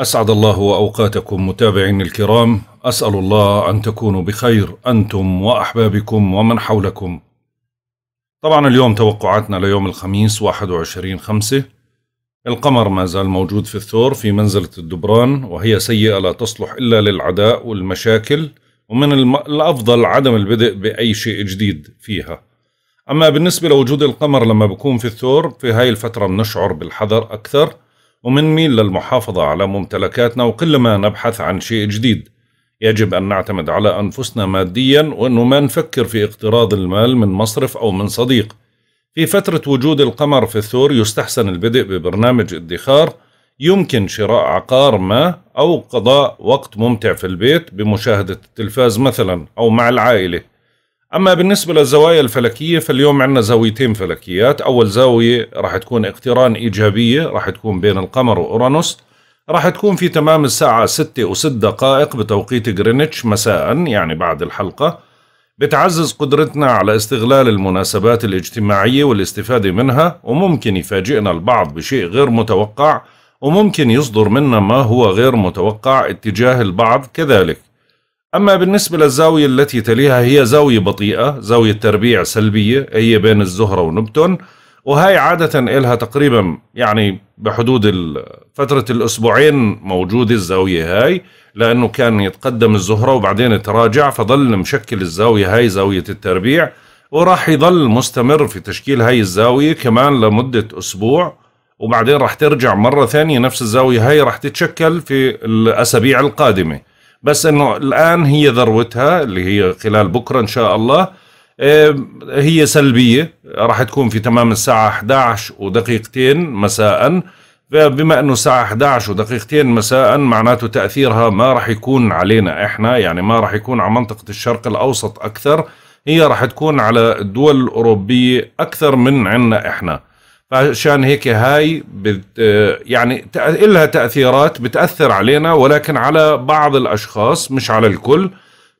أسعد الله وأوقاتكم متابعين الكرام أسأل الله أن تكونوا بخير أنتم وأحبابكم ومن حولكم طبعا اليوم توقعاتنا ليوم الخميس 21 خمسة القمر ما زال موجود في الثور في منزلة الدبران وهي سيئة لا تصلح إلا للعداء والمشاكل ومن الأفضل عدم البدء بأي شيء جديد فيها أما بالنسبة لوجود القمر لما بكون في الثور في هاي الفترة بنشعر بالحذر أكثر ومنميل للمحافظة على ممتلكاتنا وكلما نبحث عن شيء جديد يجب أن نعتمد على أنفسنا ماديا وأنه ما نفكر في اقتراض المال من مصرف أو من صديق في فترة وجود القمر في الثور يستحسن البدء ببرنامج ادخار يمكن شراء عقار ما أو قضاء وقت ممتع في البيت بمشاهدة التلفاز مثلا أو مع العائلة أما بالنسبة للزوايا الفلكية فاليوم عندنا زاويتين فلكيات أول زاوية راح تكون اقتران إيجابية راح تكون بين القمر وأورانوس راح تكون في تمام الساعة 6 و6 دقائق بتوقيت غرينتش مساء يعني بعد الحلقة بتعزز قدرتنا على استغلال المناسبات الاجتماعية والاستفادة منها وممكن يفاجئنا البعض بشيء غير متوقع وممكن يصدر منا ما هو غير متوقع اتجاه البعض كذلك أما بالنسبة للزاوية التي تليها هي زاوية بطيئة زاوية تربيع سلبية هي بين الزهرة ونبتون وهي عادة إلها تقريبا يعني بحدود فترة الأسبوعين موجودة الزاوية هاي لأنه كان يتقدم الزهرة وبعدين تراجع فظل مشكل الزاوية هاي زاوية التربيع وراح يظل مستمر في تشكيل هاي الزاوية كمان لمدة أسبوع وبعدين راح ترجع مرة ثانية نفس الزاوية هاي راح تتشكل في الأسابيع القادمة بس انه الان هي ذروتها اللي هي خلال بكره ان شاء الله هي سلبيه راح تكون في تمام الساعه 11 ودقيقتين مساء بما انه الساعه 11 ودقيقتين مساء معناته تاثيرها ما راح يكون علينا احنا يعني ما راح يكون على منطقه الشرق الاوسط اكثر هي راح تكون على الدول الاوروبيه اكثر من عنا احنا فعشان هيك هاي بت آه، يعني لها تأثيرات بتأثر علينا ولكن على بعض الأشخاص مش على الكل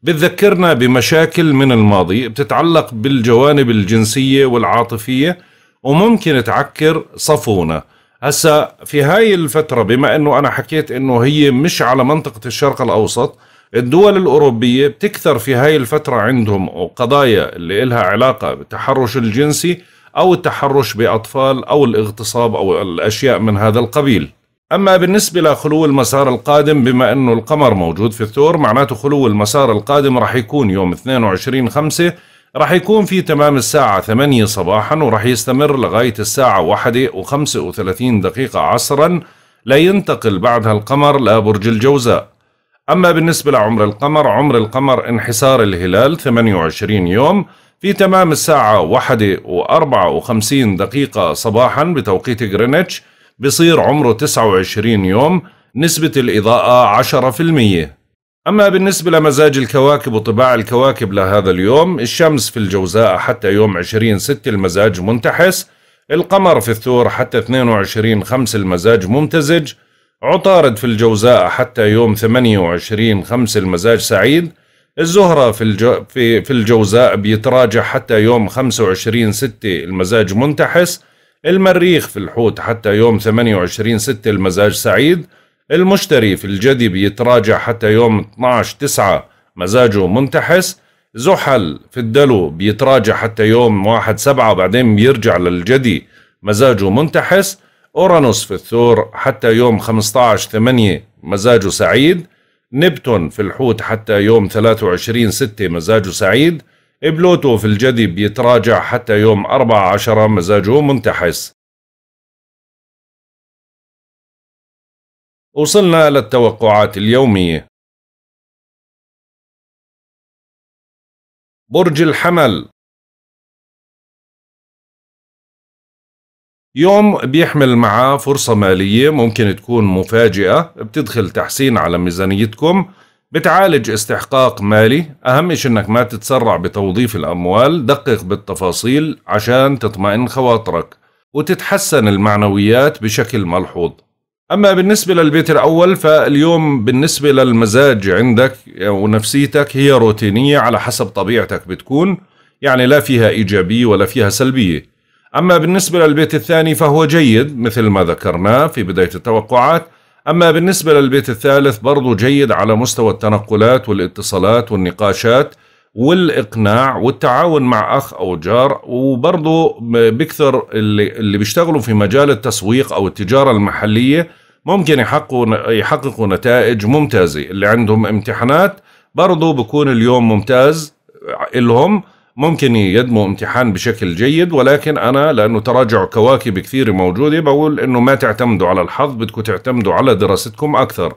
بتذكرنا بمشاكل من الماضي بتتعلق بالجوانب الجنسية والعاطفية وممكن تعكر صفونا هسا في هاي الفترة بما أنه أنا حكيت أنه هي مش على منطقة الشرق الأوسط الدول الأوروبية بتكثر في هاي الفترة عندهم قضايا اللي إلها علاقة بالتحرش الجنسي أو التحرش بأطفال أو الاغتصاب أو الأشياء من هذا القبيل أما بالنسبة لخلو المسار القادم بما أنه القمر موجود في الثور معناته خلو المسار القادم رح يكون يوم 22 خمسة رح يكون في تمام الساعة 8 صباحا ورح يستمر لغاية الساعة 1 و35 دقيقة عصرا لا ينتقل بعدها القمر لبرج الجوزاء أما بالنسبة لعمر القمر عمر القمر انحسار الهلال 28 يوم في تمام الساعة واحدة وأربعة وخمسين دقيقة صباحا بتوقيت غرينتش بصير عمره 29 يوم نسبة الإضاءة 10% أما بالنسبة لمزاج الكواكب وطباع الكواكب لهذا اليوم الشمس في الجوزاء حتى يوم 20 6 المزاج منتحس القمر في الثور حتى 22 5 المزاج ممتزج عطارد في الجوزاء حتى يوم 28 5 المزاج سعيد الزهرة في, الجو في, في الجوزاء بيتراجع حتى يوم 25 6 المزاج منتحس المريخ في الحوت حتى يوم 28 6 المزاج سعيد المشتري في الجدي بيتراجع حتى يوم 12 9 مزاجه منتحس زحل في الدلو بيتراجع حتى يوم 1 7 بعدين بيرجع للجدي مزاجه منتحس أورانوس في الثور حتى يوم 15 8 مزاجه سعيد نبتون في الحوت حتى يوم 23 6 مزاجه سعيد بلوتو في الجدي بيتراجع حتى يوم 14 مزاجه منتحس وصلنا للتوقعات اليومية برج الحمل يوم بيحمل معاه فرصة مالية ممكن تكون مفاجئة بتدخل تحسين على ميزانيتكم بتعالج استحقاق مالي أهم شيء أنك ما تتسرع بتوظيف الأموال دقق بالتفاصيل عشان تطمئن خواطرك وتتحسن المعنويات بشكل ملحوظ أما بالنسبة للبيت الأول فاليوم بالنسبة للمزاج عندك ونفسيتك هي روتينية على حسب طبيعتك بتكون يعني لا فيها إيجابية ولا فيها سلبية أما بالنسبة للبيت الثاني فهو جيد مثل ما ذكرناه في بداية التوقعات أما بالنسبة للبيت الثالث برضو جيد على مستوى التنقلات والاتصالات والنقاشات والإقناع والتعاون مع أخ أو جار وبرضو بكثر اللي, اللي بيشتغلوا في مجال التسويق أو التجارة المحلية ممكن يحققوا, يحققوا نتائج ممتازة اللي عندهم امتحانات برضو بكون اليوم ممتاز لهم ممكن يدموا امتحان بشكل جيد ولكن انا لانه تراجع كواكب كثيره موجوده بقول انه ما تعتمدوا على الحظ بدكم تعتمدوا على دراستكم اكثر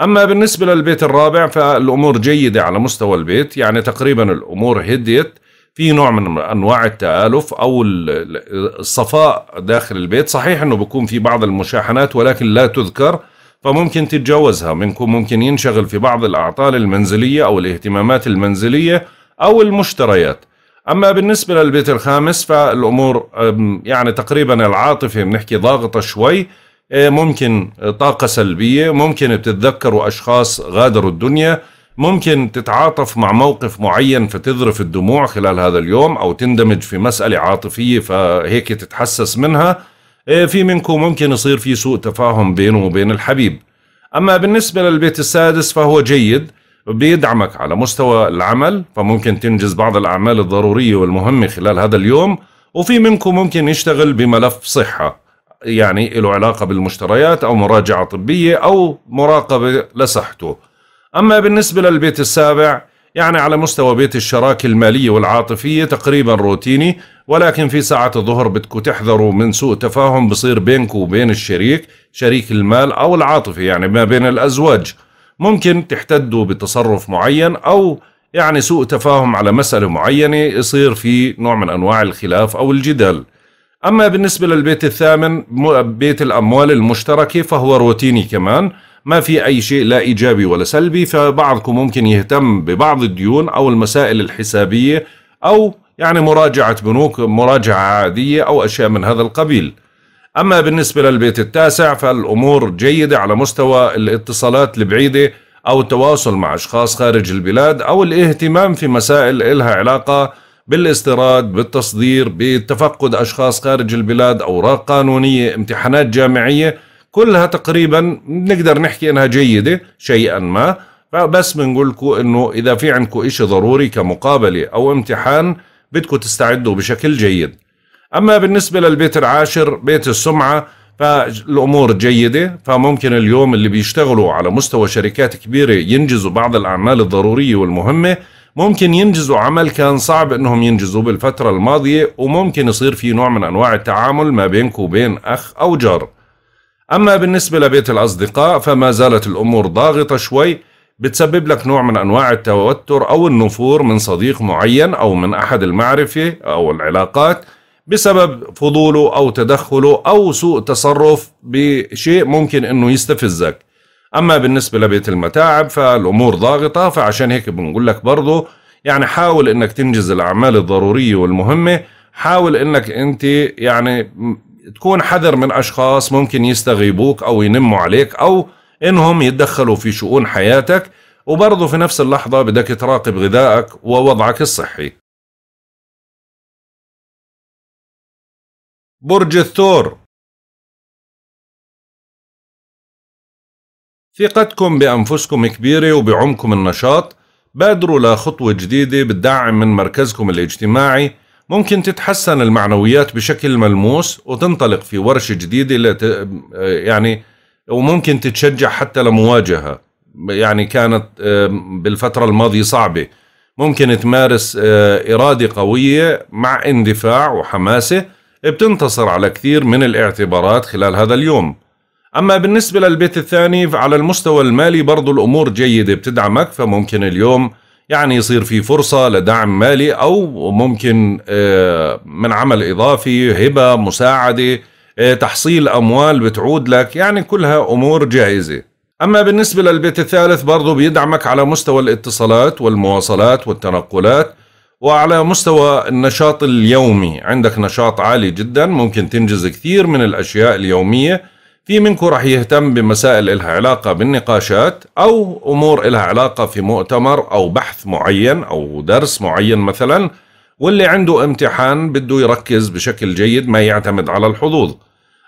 اما بالنسبه للبيت الرابع فالامور جيده على مستوى البيت يعني تقريبا الامور هديت في نوع من انواع التآلف او الصفاء داخل البيت صحيح انه بكون في بعض المشاحنات ولكن لا تذكر فممكن تتجاوزها منكم ممكن ينشغل في بعض الاعطال المنزليه او الاهتمامات المنزليه أو المشتريات أما بالنسبة للبيت الخامس فالأمور يعني تقريبا العاطفة بنحكي ضاغطة شوي إيه، ممكن طاقة سلبية ممكن بتتذكروا أشخاص غادروا الدنيا ممكن تتعاطف مع موقف معين فتذرف الدموع خلال هذا اليوم أو تندمج في مسألة عاطفية فهيك تتحسس منها إيه، في منكم ممكن يصير في سوء تفاهم بينه وبين الحبيب أما بالنسبة للبيت السادس فهو جيد بيدعمك على مستوى العمل فممكن تنجز بعض الأعمال الضرورية والمهمة خلال هذا اليوم وفي منكم ممكن يشتغل بملف صحة يعني له علاقة بالمشتريات أو مراجعة طبية أو مراقبة لصحته أما بالنسبة للبيت السابع يعني على مستوى بيت الشراكة المالية والعاطفية تقريبا روتيني ولكن في ساعة الظهر بدكم تحذروا من سوء تفاهم بصير بينكم وبين الشريك شريك المال أو العاطفي يعني ما بين الأزواج ممكن تحتدوا بتصرف معين أو يعني سوء تفاهم على مسألة معينة يصير في نوع من أنواع الخلاف أو الجدال أما بالنسبة للبيت الثامن بيت الأموال المشتركة فهو روتيني كمان ما في أي شيء لا إيجابي ولا سلبي فبعضكم ممكن يهتم ببعض الديون أو المسائل الحسابية أو يعني مراجعة بنوك مراجعة عادية أو أشياء من هذا القبيل أما بالنسبة للبيت التاسع فالأمور جيدة على مستوى الاتصالات البعيدة أو التواصل مع أشخاص خارج البلاد أو الاهتمام في مسائل إلها علاقة بالاستيراد بالتصدير بتفقد أشخاص خارج البلاد أوراق قانونية امتحانات جامعية كلها تقريبا بنقدر نحكي انها جيدة شيئا ما فبس بنقول لكم انه اذا في عندكم اشي ضروري كمقابلة او امتحان بدكم تستعدوا بشكل جيد أما بالنسبة للبيت العاشر بيت السمعة فالأمور جيدة فممكن اليوم اللي بيشتغلوا على مستوى شركات كبيرة ينجزوا بعض الأعمال الضرورية والمهمة ممكن ينجزوا عمل كان صعب انهم ينجزوا بالفترة الماضية وممكن يصير في نوع من انواع التعامل ما بينك وبين اخ او جار. اما بالنسبة لبيت الاصدقاء فما زالت الامور ضاغطة شوي بتسبب لك نوع من انواع التوتر او النفور من صديق معين او من احد المعرفة او العلاقات بسبب فضوله أو تدخله أو سوء تصرف بشيء ممكن أنه يستفزك أما بالنسبة لبيت المتاعب فالأمور ضاغطة فعشان هيك بنقول لك برضه يعني حاول أنك تنجز الأعمال الضرورية والمهمة حاول أنك أنت يعني تكون حذر من أشخاص ممكن يستغيبوك أو ينموا عليك أو انهم يتدخلوا في شؤون حياتك وبرضه في نفس اللحظة بدك تراقب غذائك ووضعك الصحي برج الثور ثقتكم بأنفسكم كبيرة وبعمكم النشاط بادروا لخطوة جديدة بتدعم من مركزكم الاجتماعي ممكن تتحسن المعنويات بشكل ملموس وتنطلق في ورشة جديدة لت... يعني وممكن تتشجع حتى لمواجهة يعني كانت بالفترة الماضية صعبة ممكن تمارس آه، إرادة قوية مع اندفاع وحماسة بتنتصر على كثير من الاعتبارات خلال هذا اليوم أما بالنسبة للبيت الثاني فعلى المستوى المالي برضو الأمور جيدة بتدعمك فممكن اليوم يعني يصير في فرصة لدعم مالي أو ممكن آه، من عمل إضافي هبة مساعدة آه، تحصيل أموال بتعود لك يعني كلها أمور جاهزة أما بالنسبة للبيت الثالث برضو بيدعمك على مستوى الاتصالات والمواصلات والتنقلات وعلى مستوى النشاط اليومي عندك نشاط عالي جدا ممكن تنجز كثير من الأشياء اليومية في منكم راح يهتم بمسائل إلها علاقة بالنقاشات أو أمور إلها علاقة في مؤتمر أو بحث معين أو درس معين مثلا واللي عنده امتحان بده يركز بشكل جيد ما يعتمد على الحظوظ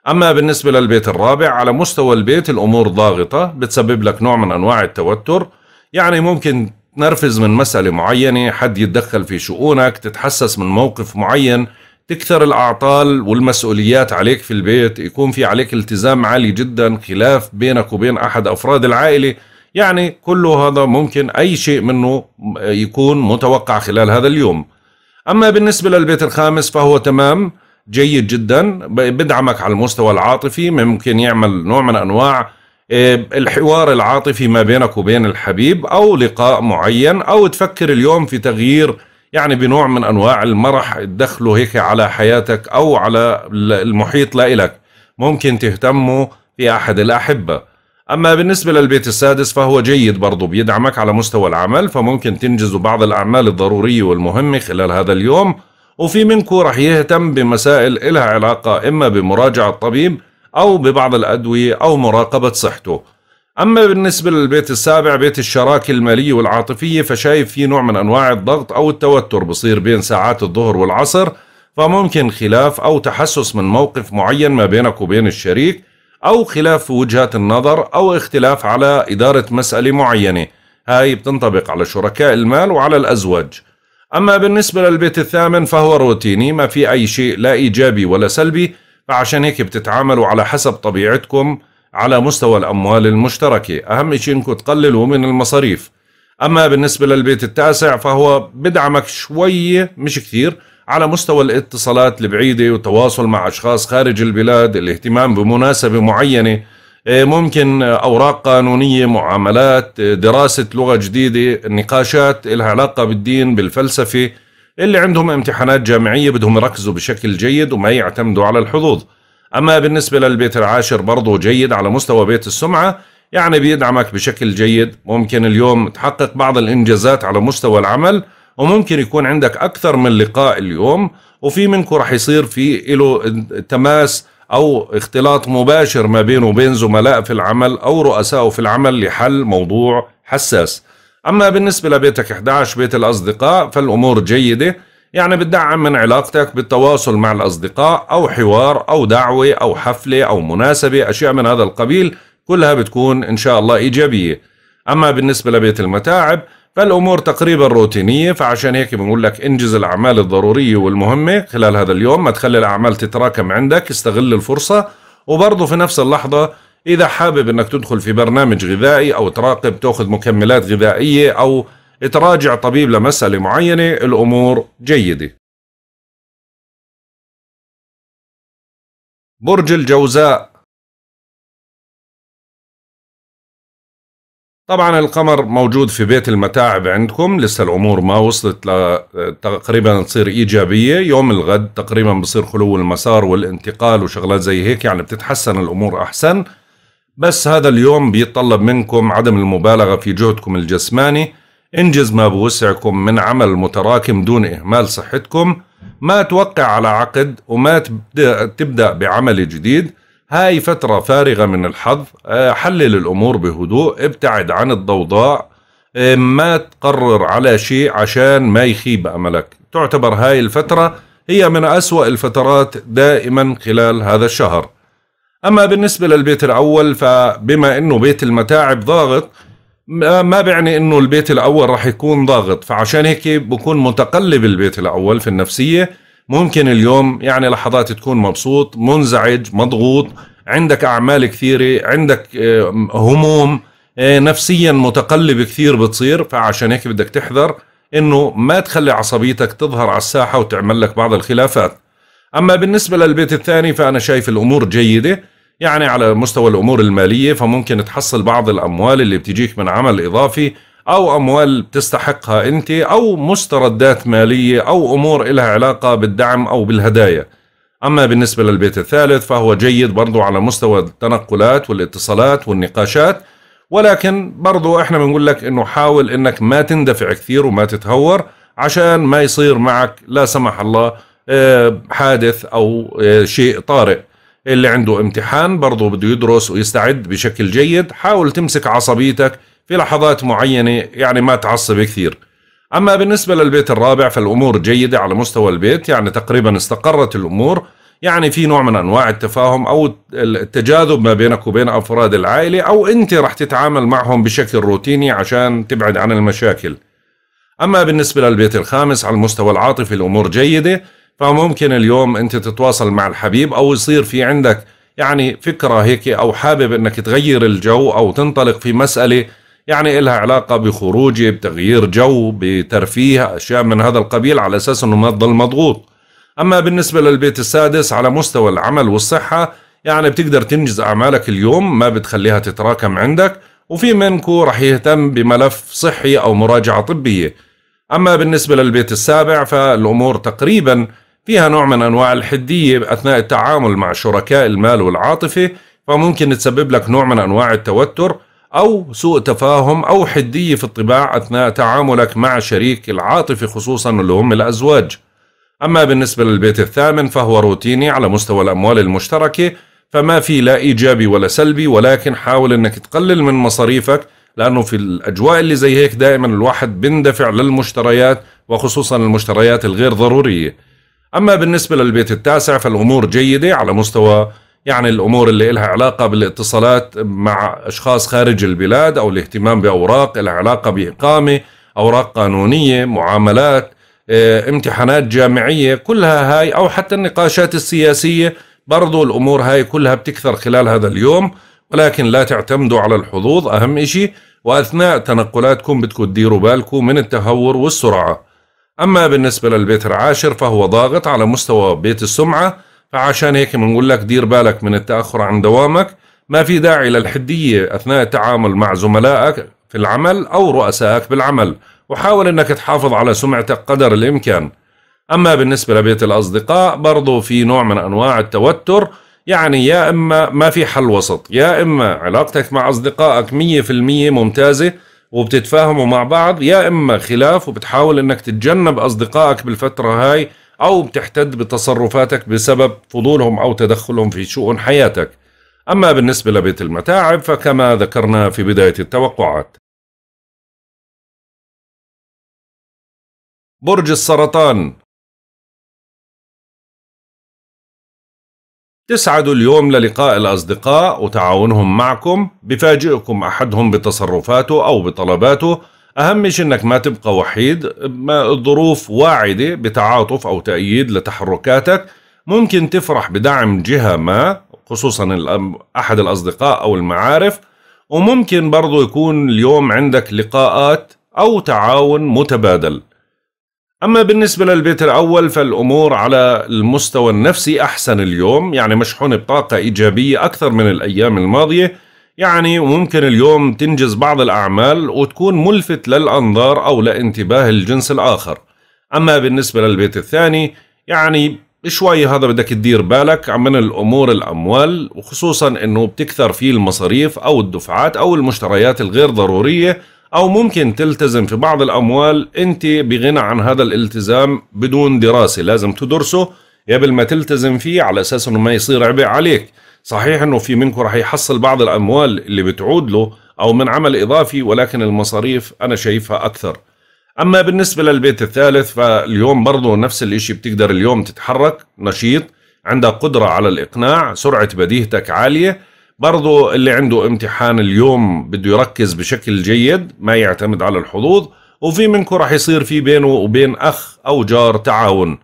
أما بالنسبة للبيت الرابع على مستوى البيت الأمور ضاغطة بتسبب لك نوع من أنواع التوتر يعني ممكن تنرفز من مسألة معينة حد يتدخل في شؤونك تتحسس من موقف معين تكثر الأعطال والمسؤوليات عليك في البيت يكون في عليك التزام عالي جدا خلاف بينك وبين أحد أفراد العائلة يعني كل هذا ممكن أي شيء منه يكون متوقع خلال هذا اليوم أما بالنسبة للبيت الخامس فهو تمام جيد جدا بدعمك على المستوى العاطفي ممكن يعمل نوع من أنواع إيه، الحوار العاطفي ما بينك وبين الحبيب او لقاء معين او تفكر اليوم في تغيير يعني بنوع من انواع المرح تدخله هيك على حياتك او على المحيط لا ممكن تهتموا في احد الاحبه اما بالنسبه للبيت السادس فهو جيد برضه بيدعمك على مستوى العمل فممكن تنجزوا بعض الاعمال الضروريه والمهمه خلال هذا اليوم وفي منكم رح يهتم بمسائل إلها علاقة إما بمراجعة الطبيب أو ببعض الأدوية أو مراقبة صحته أما بالنسبة للبيت السابع بيت الشراكة المالية والعاطفية فشايف في نوع من أنواع الضغط أو التوتر بصير بين ساعات الظهر والعصر فممكن خلاف أو تحسس من موقف معين ما بينك وبين الشريك أو خلاف في وجهات النظر أو اختلاف على إدارة مسألة معينة هاي بتنطبق على شركاء المال وعلى الأزواج أما بالنسبة للبيت الثامن فهو روتيني ما في أي شيء لا إيجابي ولا سلبي فعشان هيك بتتعاملوا على حسب طبيعتكم على مستوى الأموال المشتركة أهم شيء أنكم تقللوا من المصاريف أما بالنسبة للبيت التاسع فهو بدعمك شوية مش كثير على مستوى الاتصالات البعيدة والتواصل مع أشخاص خارج البلاد الاهتمام بمناسبة معينة آه، ممكن أوراق قانونية معاملات آه، دراسة لغة جديدة نقاشات لها علاقة بالدين بالفلسفة اللي عندهم امتحانات جامعية بدهم يركزوا بشكل جيد وما يعتمدوا على الحظوظ أما بالنسبة للبيت العاشر برضه جيد على مستوى بيت السمعة يعني بيدعمك بشكل جيد ممكن اليوم تحقق بعض الإنجازات على مستوى العمل وممكن يكون عندك أكثر من لقاء اليوم وفي منكم رح يصير في له تماس أو اختلاط مباشر ما بينه وبين زملاء في العمل أو رؤسائه في العمل لحل موضوع حساس أما بالنسبة لبيتك 11 بيت الأصدقاء فالأمور جيدة يعني بتدعم من علاقتك بالتواصل مع الأصدقاء أو حوار أو دعوة أو حفلة أو مناسبة أشياء من هذا القبيل كلها بتكون إن شاء الله إيجابية أما بالنسبة لبيت المتاعب فالأمور تقريبا روتينية فعشان هيك بنقول لك انجز الأعمال الضرورية والمهمة خلال هذا اليوم ما تخلي الأعمال تتراكم عندك استغل الفرصة وبرضه في نفس اللحظة اذا حابب انك تدخل في برنامج غذائي او تراقب تاخذ مكملات غذائيه او تراجع طبيب لمساله معينه الامور جيده برج الجوزاء طبعا القمر موجود في بيت المتاعب عندكم لسه الامور ما وصلت تقريبا تصير ايجابيه يوم الغد تقريبا بصير خلو المسار والانتقال وشغلات زي هيك يعني بتتحسن الامور احسن بس هذا اليوم بيتطلب منكم عدم المبالغة في جهدكم الجسماني انجز ما بوسعكم من عمل متراكم دون إهمال صحتكم ما توقع على عقد وما تبدأ, تبدأ بعمل جديد هاي فترة فارغة من الحظ آه، حلل الأمور بهدوء ابتعد عن الضوضاء آه، ما تقرر على شيء عشان ما يخيب أملك تعتبر هاي الفترة هي من أسوأ الفترات دائما خلال هذا الشهر أما بالنسبة للبيت الأول فبما أنه بيت المتاعب ضاغط ما بيعني أنه البيت الأول راح يكون ضاغط فعشان هيك بكون متقلب البيت الأول في النفسية ممكن اليوم يعني لحظات تكون مبسوط منزعج مضغوط عندك أعمال كثيرة عندك آه، هموم آه، نفسيا متقلب كثير بتصير فعشان هيك بدك تحذر انه ما تخلي عصبيتك تظهر على الساحه وتعمل لك بعض الخلافات اما بالنسبه للبيت الثاني فانا شايف الامور جيده يعني على مستوى الأمور المالية فممكن تحصل بعض الأموال اللي بتجيك من عمل إضافي أو أموال بتستحقها أنت أو مستردات مالية أو أمور إلها علاقة بالدعم أو بالهدايا أما بالنسبة للبيت الثالث فهو جيد برضو على مستوى التنقلات والاتصالات والنقاشات ولكن برضو احنا بنقول لك انه حاول انك ما تندفع كثير وما تتهور عشان ما يصير معك لا سمح الله آه، حادث او آه، شيء طارئ اللي عنده امتحان برضه بده يدرس ويستعد بشكل جيد حاول تمسك عصبيتك في لحظات معينة يعني ما تعصب كثير أما بالنسبة للبيت الرابع فالأمور جيدة على مستوى البيت يعني تقريبا استقرت الأمور يعني في نوع من أنواع التفاهم أو التجاذب ما بينك وبين أفراد العائلة أو أنت رح تتعامل معهم بشكل روتيني عشان تبعد عن المشاكل أما بالنسبة للبيت الخامس على المستوى العاطفي الأمور جيدة فممكن اليوم انت تتواصل مع الحبيب او يصير في عندك يعني فكره هيك او حابب انك تغير الجو او تنطلق في مساله يعني إلها علاقة بخروجي بتغيير جو بترفيه أشياء من هذا القبيل على أساس أنه ما تضل مضغوط أما بالنسبة للبيت السادس على مستوى العمل والصحة يعني بتقدر تنجز أعمالك اليوم ما بتخليها تتراكم عندك وفي منكو رح يهتم بملف صحي أو مراجعة طبية أما بالنسبة للبيت السابع فالأمور تقريبا فيها نوع من أنواع الحدية أثناء التعامل مع شركاء المال والعاطفة فممكن تسبب لك نوع من أنواع التوتر أو سوء تفاهم أو حدية في الطباع أثناء تعاملك مع شريك العاطفة خصوصا اللي هم الأزواج أما بالنسبة للبيت الثامن فهو روتيني على مستوى الأموال المشتركة فما في لا إيجابي ولا سلبي ولكن حاول أنك تقلل من مصاريفك لأنه في الأجواء اللي زي هيك دائما الواحد بندفع للمشتريات وخصوصا المشتريات الغير ضرورية أما بالنسبة للبيت التاسع فالأمور جيدة على مستوى يعني الأمور اللي لها علاقة بالاتصالات مع أشخاص خارج البلاد أو الاهتمام بأوراق لها علاقة بإقامة أوراق قانونية معاملات آه، امتحانات جامعية كلها هاي أو حتى النقاشات السياسية برضو الأمور هاي كلها بتكثر خلال هذا اليوم ولكن لا تعتمدوا على الحظوظ أهم إشي وأثناء تنقلاتكم بدكم تديروا بالكم من التهور والسرعة أما بالنسبة للبيت العاشر فهو ضاغط على مستوى بيت السمعة فعشان هيك بنقول لك دير بالك من التأخر عن دوامك ما في داعي للحدية أثناء التعامل مع زملائك في العمل أو رؤسائك بالعمل وحاول أنك تحافظ على سمعتك قدر الإمكان أما بالنسبة لبيت الأصدقاء برضو في نوع من أنواع التوتر يعني يا إما ما في حل وسط يا إما علاقتك مع أصدقائك 100% ممتازة وبتتفاهموا مع بعض يا اما خلاف وبتحاول انك تتجنب اصدقائك بالفتره هاي او بتحتد بتصرفاتك بسبب فضولهم او تدخلهم في شؤون حياتك اما بالنسبه لبيت المتاعب فكما ذكرنا في بدايه التوقعات برج السرطان تسعدوا اليوم للقاء الأصدقاء وتعاونهم معكم بفاجئكم أحدهم بتصرفاته أو بطلباته أهم شيء أنك ما تبقى وحيد الظروف واعدة بتعاطف أو تأييد لتحركاتك ممكن تفرح بدعم جهة ما خصوصا أحد الأصدقاء أو المعارف وممكن برضو يكون اليوم عندك لقاءات أو تعاون متبادل أما بالنسبة للبيت الأول فالأمور على المستوى النفسي أحسن اليوم يعني مشحون بطاقة إيجابية أكثر من الأيام الماضية يعني ممكن اليوم تنجز بعض الأعمال وتكون ملفت للأنظار أو لانتباه الجنس الآخر أما بالنسبة للبيت الثاني يعني شوي هذا بدك تدير بالك من الأمور الأموال وخصوصا أنه بتكثر فيه المصاريف أو الدفعات أو المشتريات الغير ضرورية أو ممكن تلتزم في بعض الأموال أنت بغنى عن هذا الالتزام بدون دراسة لازم تدرسه قبل ما تلتزم فيه على أساس أنه ما يصير عبء عليك صحيح أنه في منكم رح يحصل بعض الأموال اللي بتعود له أو من عمل إضافي ولكن المصاريف أنا شايفها أكثر أما بالنسبة للبيت الثالث فاليوم برضه نفس الإشي بتقدر اليوم تتحرك نشيط عندك قدرة على الإقناع سرعة بديهتك عالية برضو اللي عنده امتحان اليوم بده يركز بشكل جيد ما يعتمد على الحظوظ وفي منكم راح يصير في بينه وبين أخ أو جار تعاون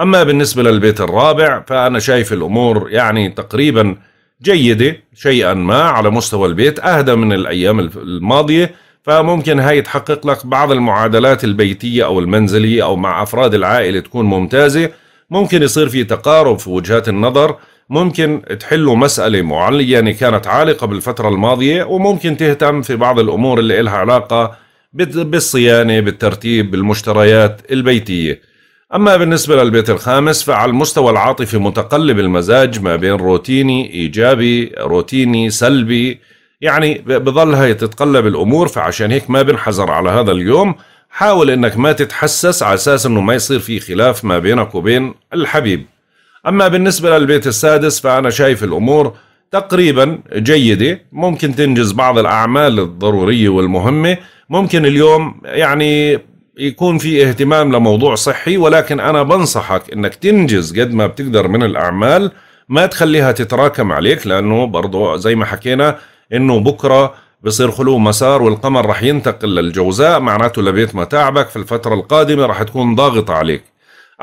أما بالنسبة للبيت الرابع فأنا شايف الأمور يعني تقريبا جيدة شيئا ما على مستوى البيت أهدى من الأيام الماضية فممكن هاي تحقق لك بعض المعادلات البيتية أو المنزلية أو مع أفراد العائلة تكون ممتازة ممكن يصير في تقارب في وجهات النظر ممكن تحلوا مسألة معينة يعني كانت عالقة بالفترة الماضية وممكن تهتم في بعض الأمور اللي إلها علاقة بالصيانة بالترتيب بالمشتريات البيتية أما بالنسبة للبيت الخامس فعلى المستوى العاطفي متقلب المزاج ما بين روتيني إيجابي روتيني سلبي يعني بظلها تتقلب الأمور فعشان هيك ما بنحزر على هذا اليوم حاول انك ما تتحسس على اساس انه ما يصير في خلاف ما بينك وبين الحبيب أما بالنسبة للبيت السادس فأنا شايف الأمور تقريبا جيدة ممكن تنجز بعض الأعمال الضرورية والمهمة ممكن اليوم يعني يكون في اهتمام لموضوع صحي ولكن أنا بنصحك أنك تنجز قد ما بتقدر من الأعمال ما تخليها تتراكم عليك لأنه برضو زي ما حكينا أنه بكرة بصير خلو مسار والقمر رح ينتقل للجوزاء معناته لبيت متاعبك في الفترة القادمة رح تكون ضاغطة عليك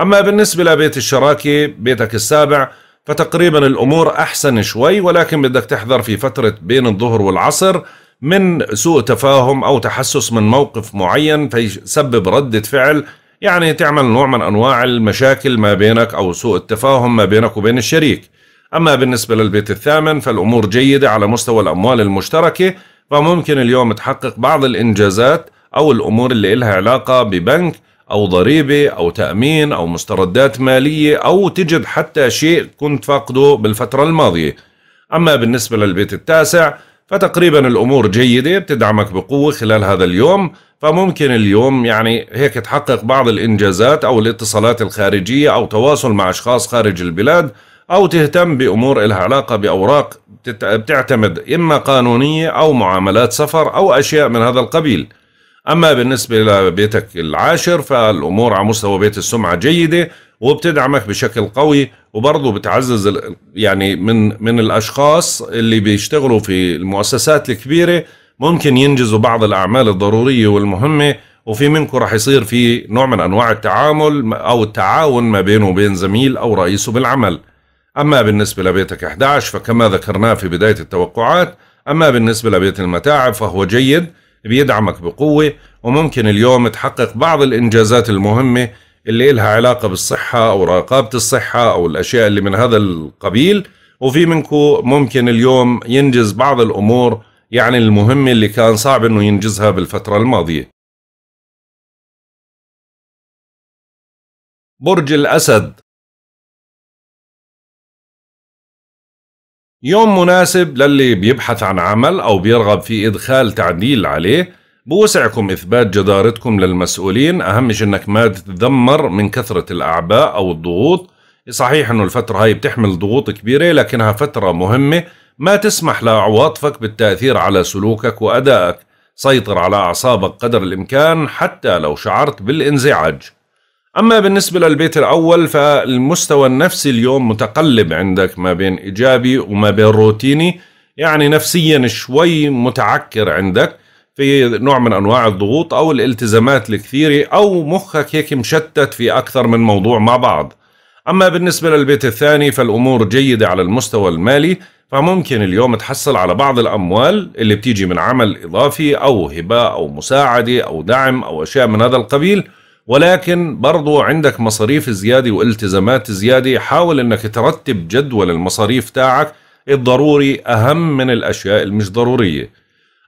أما بالنسبة لبيت الشراكة بيتك السابع فتقريبا الأمور أحسن شوي ولكن بدك تحذر في فترة بين الظهر والعصر من سوء تفاهم أو تحسس من موقف معين فيسبب ردة فعل يعني تعمل نوع من أنواع المشاكل ما بينك أو سوء التفاهم ما بينك وبين الشريك أما بالنسبة للبيت الثامن فالأمور جيدة على مستوى الأموال المشتركة فممكن اليوم تحقق بعض الإنجازات أو الأمور اللي إلها علاقة ببنك أو ضريبة أو تأمين أو مستردات مالية أو تجد حتى شيء كنت فاقده بالفترة الماضية أما بالنسبة للبيت التاسع فتقريبا الأمور جيدة بتدعمك بقوة خلال هذا اليوم فممكن اليوم يعني هيك تحقق بعض الإنجازات أو الاتصالات الخارجية أو تواصل مع أشخاص خارج البلاد أو تهتم بأمور إلها علاقة بأوراق بتعتمد إما قانونية أو معاملات سفر أو أشياء من هذا القبيل أما بالنسبة لبيتك العاشر فالأمور على مستوى بيت السمعة جيدة وبتدعمك بشكل قوي وبرضه بتعزز يعني من من الأشخاص اللي بيشتغلوا في المؤسسات الكبيرة ممكن ينجزوا بعض الأعمال الضرورية والمهمة وفي منكم راح يصير في نوع من أنواع التعامل أو التعاون ما بينه وبين زميل أو رئيسه بالعمل أما بالنسبة لبيتك 11 فكما ذكرناه في بداية التوقعات أما بالنسبة لبيت المتاعب فهو جيد بيدعمك بقوة وممكن اليوم تحقق بعض الإنجازات المهمة اللي إلها علاقة بالصحة أو رقابة الصحة أو الأشياء اللي من هذا القبيل وفي منكم ممكن اليوم ينجز بعض الأمور يعني المهمة اللي كان صعب إنه ينجزها بالفترة الماضية برج الأسد يوم مناسب للي بيبحث عن عمل أو بيرغب في إدخال تعديل عليه بوسعكم إثبات جدارتكم للمسؤولين أهم شيء أنك ما تتذمر من كثرة الأعباء أو الضغوط صحيح أنه الفترة هاي بتحمل ضغوط كبيرة لكنها فترة مهمة ما تسمح لعواطفك بالتأثير على سلوكك وأدائك سيطر على أعصابك قدر الإمكان حتى لو شعرت بالانزعاج أما بالنسبة للبيت الأول فالمستوى النفسي اليوم متقلب عندك ما بين إيجابي وما بين روتيني يعني نفسيا شوي متعكر عندك في نوع من أنواع الضغوط أو الالتزامات الكثيرة أو مخك هيك مشتت في أكثر من موضوع مع بعض أما بالنسبة للبيت الثاني فالأمور جيدة على المستوى المالي فممكن اليوم تحصل على بعض الأموال اللي بتيجي من عمل إضافي أو هبة أو مساعدة أو دعم أو أشياء من هذا القبيل ولكن برضو عندك مصاريف زيادة والتزامات زيادة حاول انك ترتب جدول المصاريف تاعك الضروري اهم من الاشياء المش ضرورية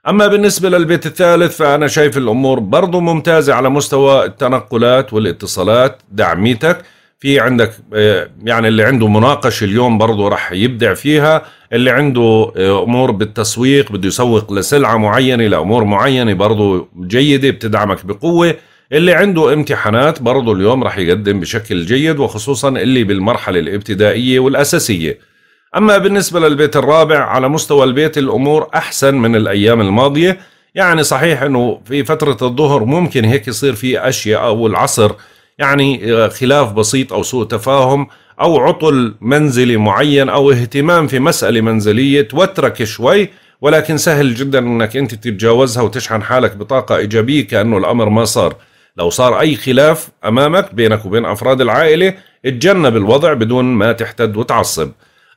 اما بالنسبة للبيت الثالث فانا شايف الامور برضو ممتازة على مستوى التنقلات والاتصالات دعميتك في عندك آه، يعني اللي عنده مناقشة اليوم برضه رح يبدع فيها اللي عنده آه، أمور بالتسويق بده يسوق لسلعة معينة لأمور معينة برضه جيدة بتدعمك بقوة اللي عنده امتحانات برضه اليوم رح يقدم بشكل جيد وخصوصا اللي بالمرحلة الابتدائية والأساسية أما بالنسبة للبيت الرابع على مستوى البيت الأمور أحسن من الأيام الماضية يعني صحيح أنه في فترة الظهر ممكن هيك يصير في أشياء أو العصر يعني آه، خلاف بسيط أو سوء تفاهم أو عطل منزلي معين أو اهتمام في مسألة منزلية توترك شوي ولكن سهل جدا أنك أنت تتجاوزها وتشحن حالك بطاقة إيجابية كأنه الأمر ما صار لو صار أي خلاف أمامك بينك وبين أفراد العائلة اتجنب الوضع بدون ما تحتد وتعصب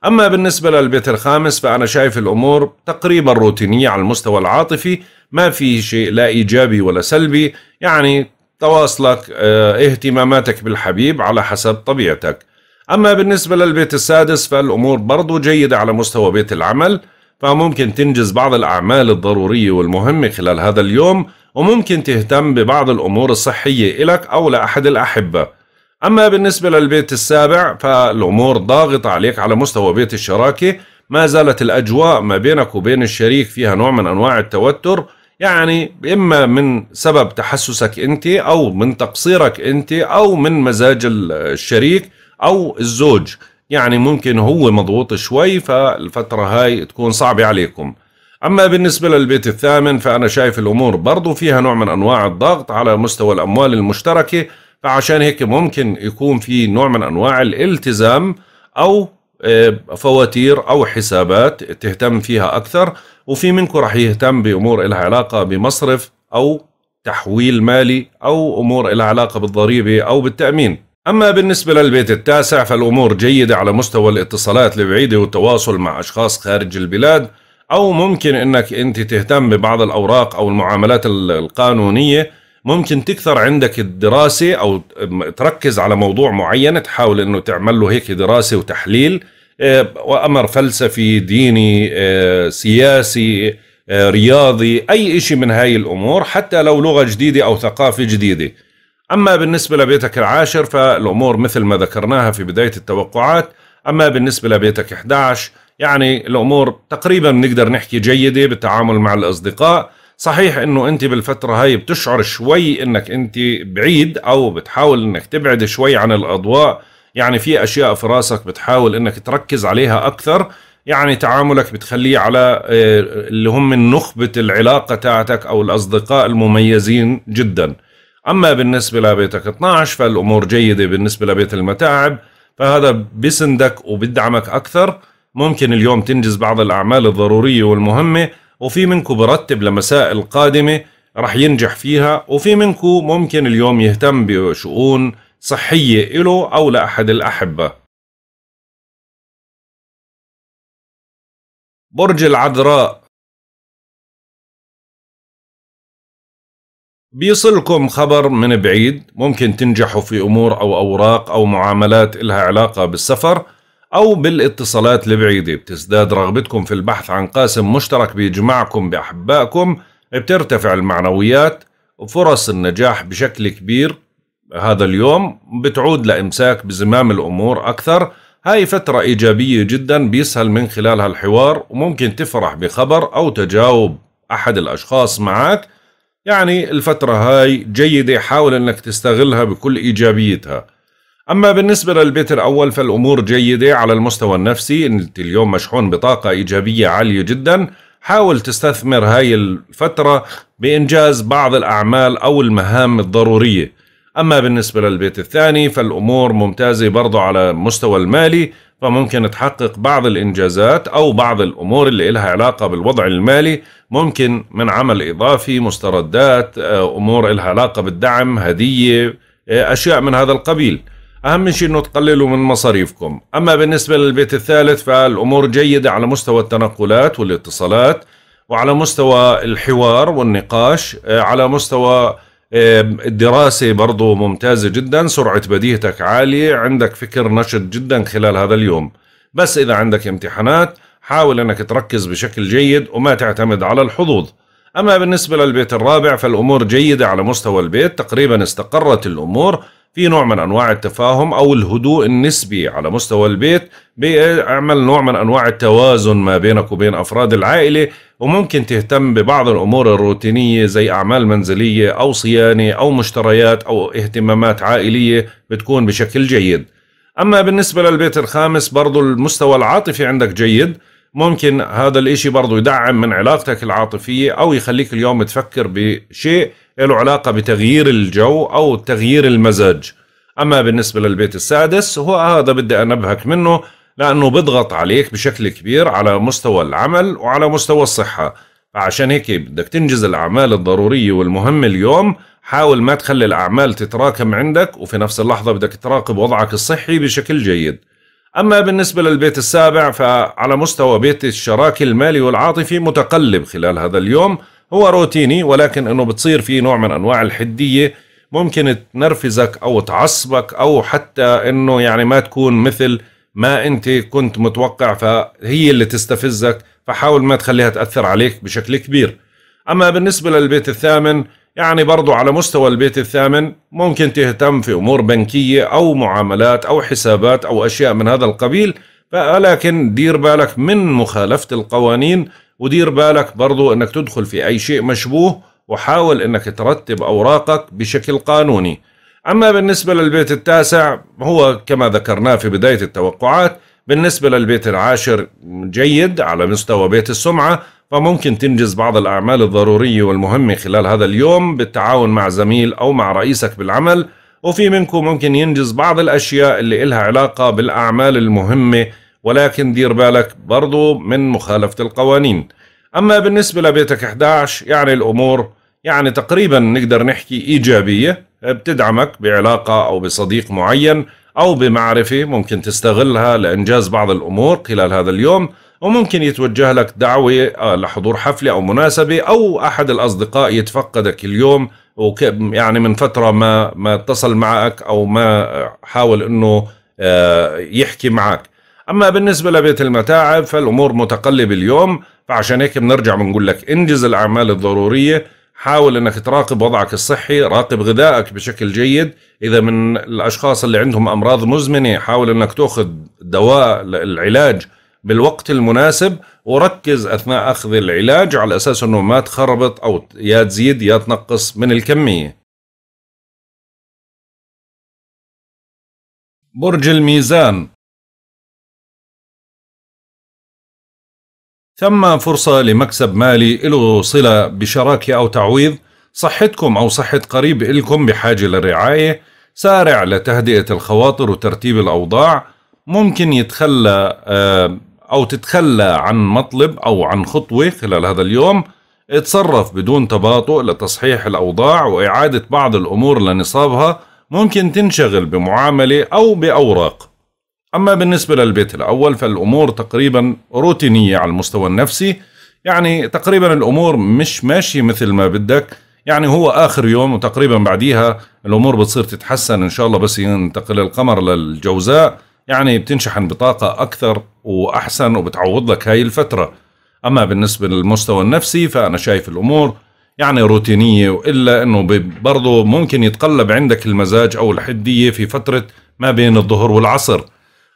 أما بالنسبة للبيت الخامس فأنا شايف الأمور تقريبا روتينية على المستوى العاطفي ما في شيء لا إيجابي ولا سلبي يعني تواصلك آه، اهتماماتك بالحبيب على حسب طبيعتك أما بالنسبة للبيت السادس فالأمور برضو جيدة على مستوى بيت العمل فممكن تنجز بعض الأعمال الضرورية والمهمة خلال هذا اليوم وممكن تهتم ببعض الأمور الصحية إلك أو لأحد الأحبة أما بالنسبة للبيت السابع فالأمور ضاغطة عليك على مستوى بيت الشراكة ما زالت الأجواء ما بينك وبين الشريك فيها نوع من أنواع التوتر يعني إما من سبب تحسسك أنت أو من تقصيرك أنت أو من مزاج الشريك أو الزوج يعني ممكن هو مضغوط شوي فالفترة هاي تكون صعبة عليكم أما بالنسبة للبيت الثامن فأنا شايف الأمور برضو فيها نوع من أنواع الضغط على مستوى الأموال المشتركة فعشان هيك ممكن يكون في نوع من أنواع الالتزام أو آه، فواتير أو حسابات تهتم فيها أكثر وفي منكم رح يهتم بأمور إلها علاقة بمصرف أو تحويل مالي أو أمور إلها علاقة بالضريبة أو بالتأمين أما بالنسبة للبيت التاسع فالأمور جيدة على مستوى الاتصالات البعيدة والتواصل مع أشخاص خارج البلاد او ممكن انك انت تهتم ببعض الاوراق او المعاملات القانونيه ممكن تكثر عندك الدراسه او تركز على موضوع معين تحاول انه تعمل له هيك دراسه وتحليل آه، وامر فلسفي ديني آه، سياسي آه، رياضي اي شيء من هاي الامور حتى لو لغه جديده او ثقافه جديده اما بالنسبه لبيتك العاشر فالامور مثل ما ذكرناها في بدايه التوقعات اما بالنسبه لبيتك 11 يعني الامور تقريبا بنقدر نحكي جيده بالتعامل مع الاصدقاء صحيح انه انت بالفتره هاي بتشعر شوي انك انت بعيد او بتحاول انك تبعد شوي عن الاضواء يعني في اشياء في راسك بتحاول انك تركز عليها اكثر يعني تعاملك بتخليه على آه، اللي هم من نخبه العلاقه تاعتك او الاصدقاء المميزين جدا اما بالنسبه لبيتك 12 فالامور جيده بالنسبه لبيت المتاعب فهذا بسندك وبدعمك اكثر ممكن اليوم تنجز بعض الأعمال الضرورية والمهمة وفي منكم برتب لمسائل قادمة رح ينجح فيها وفي منكم ممكن اليوم يهتم بشؤون صحية إله أو لأحد الأحبة برج العذراء بيصلكم خبر من بعيد ممكن تنجحوا في أمور أو أوراق أو معاملات إلها علاقة بالسفر أو بالاتصالات البعيدة بتزداد رغبتكم في البحث عن قاسم مشترك بيجمعكم بأحبائكم بترتفع المعنويات وفرص النجاح بشكل كبير هذا اليوم بتعود لإمساك بزمام الأمور أكثر هاي فترة إيجابية جدا بيسهل من خلالها الحوار وممكن تفرح بخبر أو تجاوب أحد الأشخاص معك يعني الفترة هاي جيدة حاول أنك تستغلها بكل إيجابيتها أما بالنسبة للبيت الأول فالأمور جيدة على المستوى النفسي أنت اليوم مشحون بطاقة إيجابية عالية جدا حاول تستثمر هاي الفترة بإنجاز بعض الأعمال أو المهام الضرورية أما بالنسبة للبيت الثاني فالأمور ممتازة برضو على المستوى المالي فممكن تحقق بعض الإنجازات أو بعض الأمور اللي إلها علاقة بالوضع المالي ممكن من عمل إضافي مستردات آه، أمور إلها علاقة بالدعم هدية آه، أشياء من هذا القبيل أهم شيء أنه تقللوا من مصاريفكم أما بالنسبة للبيت الثالث فالأمور جيدة على مستوى التنقلات والاتصالات وعلى مستوى الحوار والنقاش آه، على مستوى الدراسة برضو ممتازة جدا سرعة بديهتك عالية عندك فكر نشط جدا خلال هذا اليوم بس إذا عندك امتحانات حاول أنك تركز بشكل جيد وما تعتمد على الحظوظ أما بالنسبة للبيت الرابع فالأمور جيدة على مستوى البيت تقريبا استقرت الأمور في نوع من انواع التفاهم او الهدوء النسبي على مستوى البيت بيعمل نوع من انواع التوازن ما بينك وبين افراد العائله وممكن تهتم ببعض الامور الروتينيه زي اعمال منزليه او صيانه او مشتريات او اهتمامات عائليه بتكون بشكل جيد. اما بالنسبه للبيت الخامس برضو المستوى العاطفي عندك جيد ممكن هذا الاشي برضو يدعم من علاقتك العاطفية او يخليك اليوم تفكر بشيء له علاقة بتغيير الجو أو تغيير المزاج أما بالنسبة للبيت السادس هو هذا بدي أنبهك منه لأنه بضغط عليك بشكل كبير على مستوى العمل وعلى مستوى الصحة فعشان هيك بدك تنجز الأعمال الضرورية والمهمة اليوم حاول ما تخلي الأعمال تتراكم عندك وفي نفس اللحظة بدك تراقب وضعك الصحي بشكل جيد أما بالنسبة للبيت السابع فعلى مستوى بيت الشراكة المالي والعاطفي متقلب خلال هذا اليوم هو روتيني ولكن انه بتصير في نوع من انواع الحديه ممكن تنرفزك او تعصبك او حتى انه يعني ما تكون مثل ما انت كنت متوقع فهي اللي تستفزك فحاول ما تخليها تاثر عليك بشكل كبير. اما بالنسبه للبيت الثامن يعني برضو على مستوى البيت الثامن ممكن تهتم في امور بنكيه او معاملات او حسابات او اشياء من هذا القبيل ولكن دير بالك من مخالفه القوانين ودير بالك برضو انك تدخل في اي شيء مشبوه وحاول انك ترتب اوراقك بشكل قانوني اما بالنسبة للبيت التاسع هو كما ذكرناه في بداية التوقعات بالنسبة للبيت العاشر جيد على مستوى بيت السمعة فممكن تنجز بعض الأعمال الضرورية والمهمة خلال هذا اليوم بالتعاون مع زميل أو مع رئيسك بالعمل وفي منكم ممكن ينجز بعض الأشياء اللي إلها علاقة بالأعمال المهمة ولكن دير بالك برضو من مخالفة القوانين أما بالنسبة لبيتك 11 يعني الأمور يعني تقريبا نقدر نحكي إيجابية بتدعمك بعلاقة أو بصديق معين أو بمعرفة ممكن تستغلها لإنجاز بعض الأمور خلال هذا اليوم وممكن يتوجه لك دعوة آه، لحضور حفلة أو مناسبة أو أحد الأصدقاء يتفقدك اليوم يعني من فترة ما ما اتصل معك أو ما حاول أنه آه، يحكي معك أما بالنسبة لبيت المتاعب فالأمور متقلبة اليوم فعشان هيك بنرجع بنقول لك انجز الأعمال الضرورية حاول أنك تراقب وضعك الصحي راقب غذائك بشكل جيد إذا من الأشخاص اللي عندهم أمراض مزمنة حاول أنك تأخذ دواء العلاج بالوقت المناسب وركز أثناء أخذ العلاج على أساس أنه ما تخربط أو يا تزيد يا تنقص من الكمية برج الميزان ثم فرصة لمكسب مالي له صلة بشراكة أو تعويض صحتكم أو صحة قريب إلكم بحاجة للرعاية سارع لتهدئة الخواطر وترتيب الأوضاع ممكن يتخلى آه، أو تتخلى عن مطلب أو عن خطوة خلال هذا اليوم اتصرف بدون تباطؤ لتصحيح الأوضاع وإعادة بعض الأمور لنصابها ممكن تنشغل بمعاملة أو بأوراق أما بالنسبة للبيت الأول فالأمور تقريبا روتينية على المستوى النفسي يعني تقريبا الأمور مش ماشية مثل ما بدك يعني هو آخر يوم وتقريبا بعديها الأمور بتصير تتحسن إن شاء الله بس ينتقل القمر للجوزاء يعني بتنشحن بطاقة أكثر وأحسن وبتعوض لك هاي الفترة أما بالنسبة للمستوى النفسي فأنا شايف الأمور يعني روتينية وإلا أنه برضه ممكن يتقلب عندك المزاج أو الحدية في فترة ما بين الظهر والعصر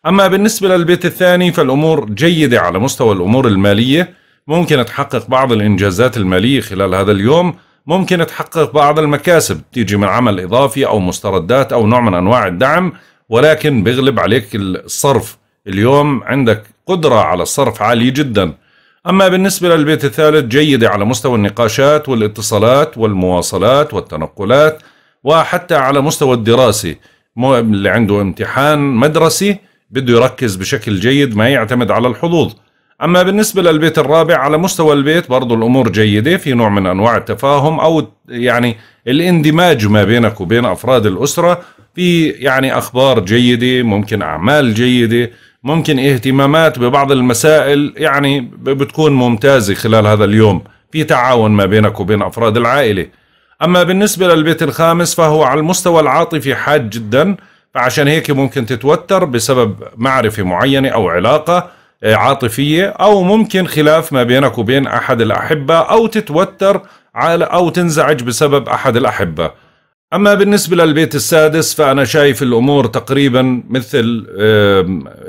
أما بالنسبة للبيت الثاني فالأمور جيدة على مستوى الأمور المالية ممكن تحقق بعض الإنجازات المالية خلال هذا اليوم ممكن تحقق بعض المكاسب تيجي من عمل إضافي أو مستردات أو نوع من أنواع الدعم ولكن بيغلب عليك الصرف اليوم عندك قدرة على الصرف عالية جدا أما بالنسبة للبيت الثالث جيدة على مستوى النقاشات والاتصالات والمواصلات والتنقلات وحتى على مستوى الدراسي اللي عنده امتحان مدرسي بده يركز بشكل جيد ما يعتمد على الحظوظ أما بالنسبة للبيت الرابع على مستوى البيت برضو الأمور جيدة في نوع من أنواع التفاهم أو يعني الاندماج ما بينك وبين أفراد الأسرة في يعني أخبار جيدة ممكن أعمال جيدة ممكن اهتمامات ببعض المسائل يعني بتكون ممتازة خلال هذا اليوم في تعاون ما بينك وبين أفراد العائلة أما بالنسبة للبيت الخامس فهو على المستوى العاطفي حاد جدا فعشان هيك ممكن تتوتر بسبب معرفة معينة أو علاقة آه، عاطفية أو ممكن خلاف ما بينك وبين أحد الأحبة أو تتوتر على أو تنزعج بسبب أحد الأحبة أما بالنسبة للبيت السادس فأنا شايف الأمور تقريبا مثل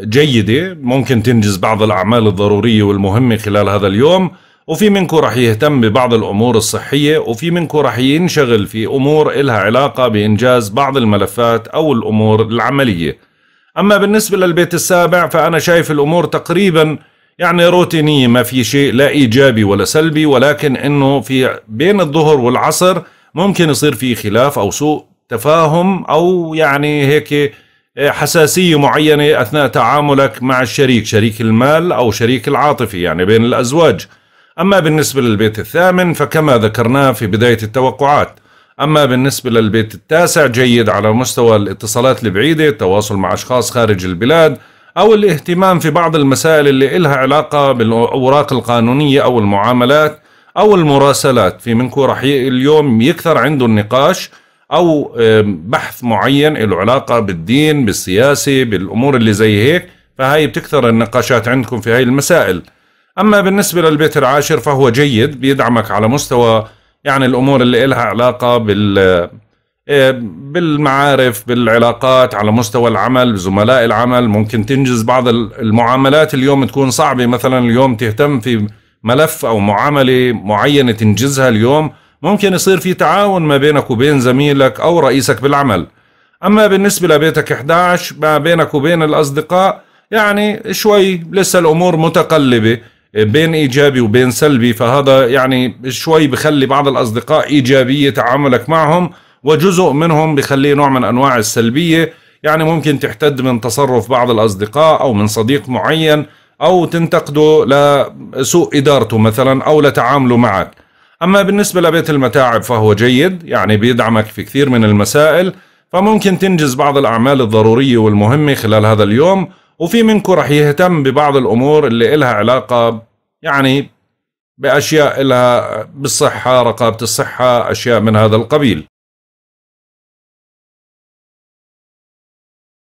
جيدة ممكن تنجز بعض الأعمال الضرورية والمهمة خلال هذا اليوم وفي منكم رح يهتم ببعض الأمور الصحية وفي منكم رح ينشغل في أمور إلها علاقة بإنجاز بعض الملفات أو الأمور العملية أما بالنسبة للبيت السابع فأنا شايف الأمور تقريبا يعني روتينية ما في شيء لا إيجابي ولا سلبي ولكن أنه في بين الظهر والعصر ممكن يصير في خلاف أو سوء تفاهم أو يعني هيك حساسية معينة أثناء تعاملك مع الشريك شريك المال أو شريك العاطفي يعني بين الأزواج أما بالنسبة للبيت الثامن فكما ذكرناه في بداية التوقعات أما بالنسبة للبيت التاسع جيد على مستوى الاتصالات البعيدة التواصل مع أشخاص خارج البلاد أو الاهتمام في بعض المسائل اللي إلها علاقة بالأوراق القانونية أو المعاملات أو المراسلات في منكم رح اليوم يكثر عنده النقاش أو بحث معين له علاقة بالدين بالسياسة بالأمور اللي زي هيك فهاي بتكثر النقاشات عندكم في هاي المسائل أما بالنسبة للبيت العاشر فهو جيد بيدعمك على مستوى يعني الأمور اللي إلها علاقة بال إيه، بالمعارف بالعلاقات على مستوى العمل زملاء العمل ممكن تنجز بعض المعاملات اليوم تكون صعبة مثلا اليوم تهتم في ملف أو معاملة معينة تنجزها اليوم ممكن يصير في تعاون ما بينك وبين زميلك أو رئيسك بالعمل أما بالنسبة لبيتك 11 ما بينك وبين الأصدقاء يعني شوي لسه الأمور متقلبة بين ايجابي وبين سلبي فهذا يعني شوي بخلي بعض الاصدقاء ايجابيه تعاملك معهم وجزء منهم بخليه نوع من انواع السلبيه يعني ممكن تحتد من تصرف بعض الاصدقاء او من صديق معين او تنتقده لسوء ادارته مثلا او لتعامله معك اما بالنسبه لبيت المتاعب فهو جيد يعني بيدعمك في كثير من المسائل فممكن تنجز بعض الاعمال الضروريه والمهمه خلال هذا اليوم وفي منكم رح يهتم ببعض الأمور اللي إلها علاقة يعني بأشياء إلها بالصحة رقابة الصحة أشياء من هذا القبيل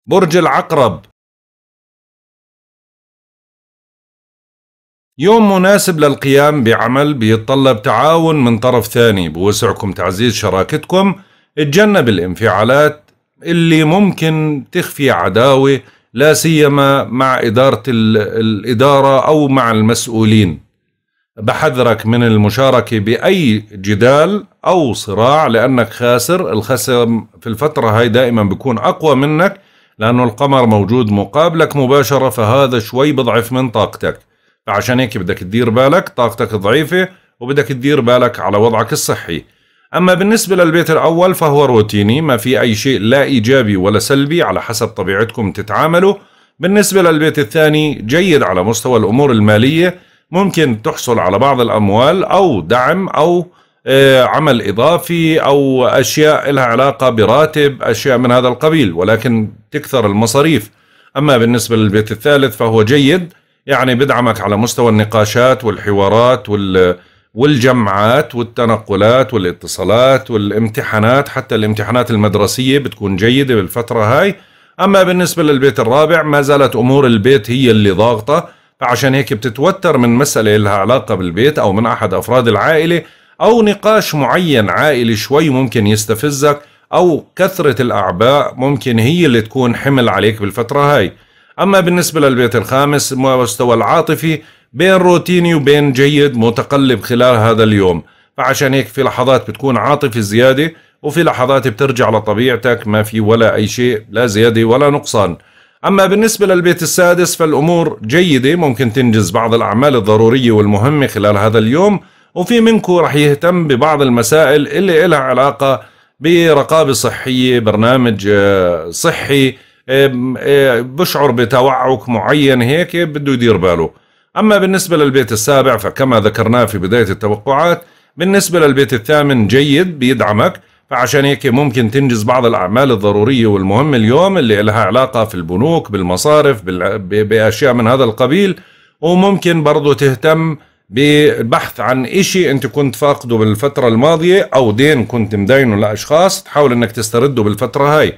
برج العقرب يوم مناسب للقيام بعمل بيتطلب تعاون من طرف ثاني بوسعكم تعزيز شراكتكم اتجنب الانفعالات اللي ممكن تخفي عداوة لا سيما مع إدارة الإدارة أو مع المسؤولين بحذرك من المشاركة بأي جدال أو صراع لأنك خاسر الخسر في الفترة هاي دائما بيكون أقوى منك لأنه القمر موجود مقابلك مباشرة فهذا شوي بضعف من طاقتك فعشان هيك بدك تدير بالك طاقتك ضعيفة وبدك تدير بالك على وضعك الصحي أما بالنسبة للبيت الأول فهو روتيني ما في أي شيء لا إيجابي ولا سلبي على حسب طبيعتكم تتعاملوا بالنسبة للبيت الثاني جيد على مستوى الأمور المالية ممكن تحصل على بعض الأموال أو دعم أو آه، عمل إضافي أو أشياء لها علاقة براتب أشياء من هذا القبيل ولكن تكثر المصاريف أما بالنسبة للبيت الثالث فهو جيد يعني بدعمك على مستوى النقاشات والحوارات وال والجمعات والتنقلات والاتصالات والامتحانات حتى الامتحانات المدرسية بتكون جيدة بالفترة هاي أما بالنسبة للبيت الرابع ما زالت أمور البيت هي اللي ضاغطة فعشان هيك بتتوتر من مسألة لها علاقة بالبيت أو من أحد أفراد العائلة أو نقاش معين عائلي شوي ممكن يستفزك أو كثرة الأعباء ممكن هي اللي تكون حمل عليك بالفترة هاي أما بالنسبة للبيت الخامس مستوى العاطفي بين روتيني وبين جيد متقلب خلال هذا اليوم فعشان هيك في لحظات بتكون عاطفي زيادة وفي لحظات بترجع لطبيعتك ما في ولا أي شيء لا زيادة ولا نقصان أما بالنسبة للبيت السادس فالأمور جيدة ممكن تنجز بعض الأعمال الضرورية والمهمة خلال هذا اليوم وفي منكم رح يهتم ببعض المسائل اللي لها علاقة برقابة صحية برنامج آه، صحي آه، بشعر بتوعك معين هيك بده يدير باله أما بالنسبة للبيت السابع فكما ذكرناه في بداية التوقعات بالنسبة للبيت الثامن جيد بيدعمك فعشان هيك ممكن تنجز بعض الأعمال الضرورية والمهمة اليوم اللي لها علاقة في البنوك بالمصارف بأشياء من هذا القبيل وممكن برضو تهتم ببحث عن إشي أنت كنت فاقده بالفترة الماضية أو دين كنت مدينه لأشخاص تحاول أنك تسترده بالفترة هاي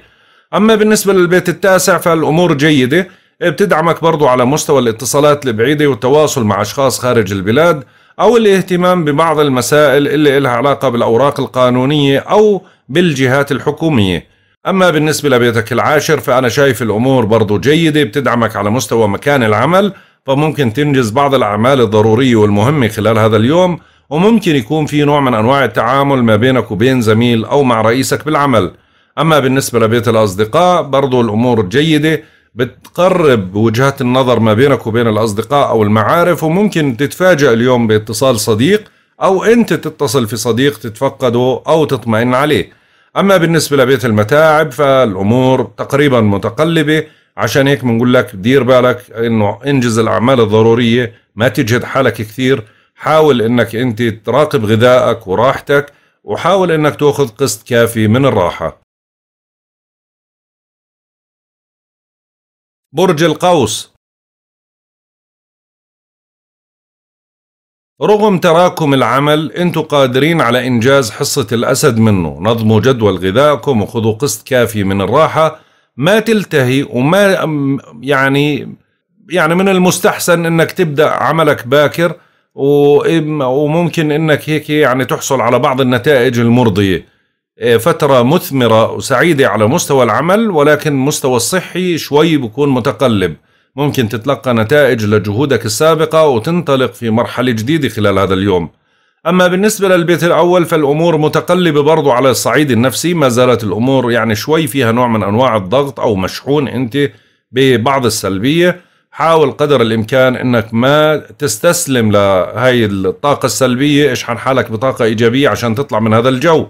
أما بالنسبة للبيت التاسع فالأمور جيدة بتدعمك برضو على مستوى الاتصالات البعيدة والتواصل مع أشخاص خارج البلاد أو الاهتمام ببعض المسائل اللي إلها علاقة بالأوراق القانونية أو بالجهات الحكومية أما بالنسبة لبيتك العاشر فأنا شايف الأمور برضو جيدة بتدعمك على مستوى مكان العمل فممكن تنجز بعض الأعمال الضرورية والمهمة خلال هذا اليوم وممكن يكون في نوع من أنواع التعامل ما بينك وبين زميل أو مع رئيسك بالعمل أما بالنسبة لبيت الأصدقاء برضو الأمور جيدة بتقرب وجهات النظر ما بينك وبين الأصدقاء أو المعارف وممكن تتفاجأ اليوم باتصال صديق أو أنت تتصل في صديق تتفقده أو تطمئن عليه أما بالنسبة لبيت المتاعب فالأمور تقريبا متقلبة عشان هيك بنقول لك دير بالك انه انجز الاعمال الضروريه ما تجهد حالك كثير حاول انك انت تراقب غذائك وراحتك وحاول انك تاخذ قسط كافي من الراحه برج القوس رغم تراكم العمل انتوا قادرين على انجاز حصة الاسد منه نظموا جدول غذائكم وخذوا قسط كافي من الراحة ما تلتهي وما يعني يعني من المستحسن انك تبدأ عملك باكر وممكن انك هيك يعني تحصل على بعض النتائج المرضية آه، فترة مثمرة وسعيدة على مستوى العمل ولكن المستوى الصحي شوي بكون متقلب ممكن تتلقى نتائج لجهودك السابقة وتنطلق في مرحلة جديدة خلال هذا اليوم أما بالنسبة للبيت الأول فالأمور متقلبة برضو على الصعيد النفسي ما زالت الأمور يعني شوي فيها نوع من أنواع الضغط أو مشحون أنت ببعض السلبية حاول قدر الإمكان أنك ما تستسلم لهذه الطاقة السلبية اشحن حالك بطاقة إيجابية عشان تطلع من هذا الجو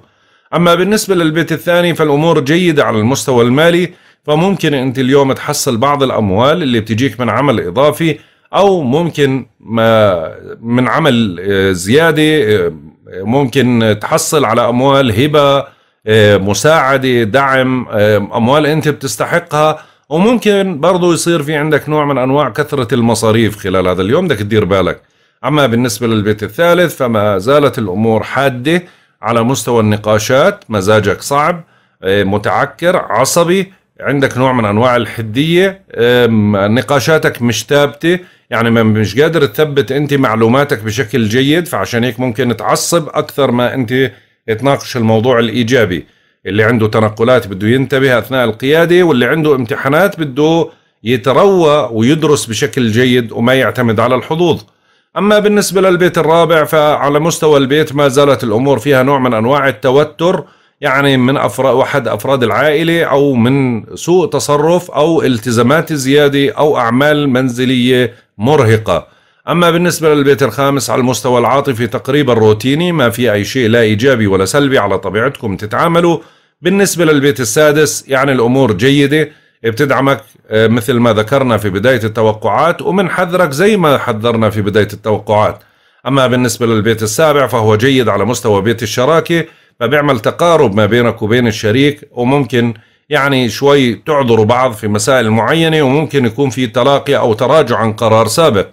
أما بالنسبة للبيت الثاني فالأمور جيدة على المستوى المالي فممكن أنت اليوم تحصل بعض الأموال اللي بتجيك من عمل إضافي أو ممكن ما من عمل آه، زيادة آه، ممكن تحصل على أموال هبة آه، مساعدة دعم أموال أنت بتستحقها وممكن برضو يصير في عندك نوع من أنواع كثرة المصاريف خلال هذا اليوم بدك تدير بالك أما بالنسبة للبيت الثالث فما زالت الأمور حادة على مستوى النقاشات مزاجك صعب آه، متعكر عصبي عندك نوع من انواع الحديه نقاشاتك مش ثابته يعني مش قادر تثبت انت معلوماتك بشكل جيد فعشان هيك ممكن تعصب اكثر ما انت تناقش الموضوع الايجابي اللي عنده تنقلات بده ينتبه اثناء القياده واللي عنده امتحانات بده يتروى ويدرس بشكل جيد وما يعتمد على الحظوظ أما بالنسبة للبيت الرابع فعلى مستوى البيت ما زالت الأمور فيها نوع من أنواع التوتر يعني من أفراد أحد أفراد العائلة أو من سوء تصرف أو التزامات زيادة أو أعمال منزلية مرهقة أما بالنسبة للبيت الخامس على المستوى العاطفي تقريبا روتيني ما في أي شيء لا إيجابي ولا سلبي على طبيعتكم تتعاملوا بالنسبة للبيت السادس يعني الأمور جيدة بتدعمك آه، مثل ما ذكرنا في بداية التوقعات ومن حذرك زي ما حذرنا في بداية التوقعات أما بالنسبة للبيت السابع فهو جيد على مستوى بيت الشراكة فبيعمل تقارب ما بينك وبين الشريك وممكن يعني شوي تعذروا بعض في مسائل معينة وممكن يكون في تلاقي أو تراجع عن قرار سابق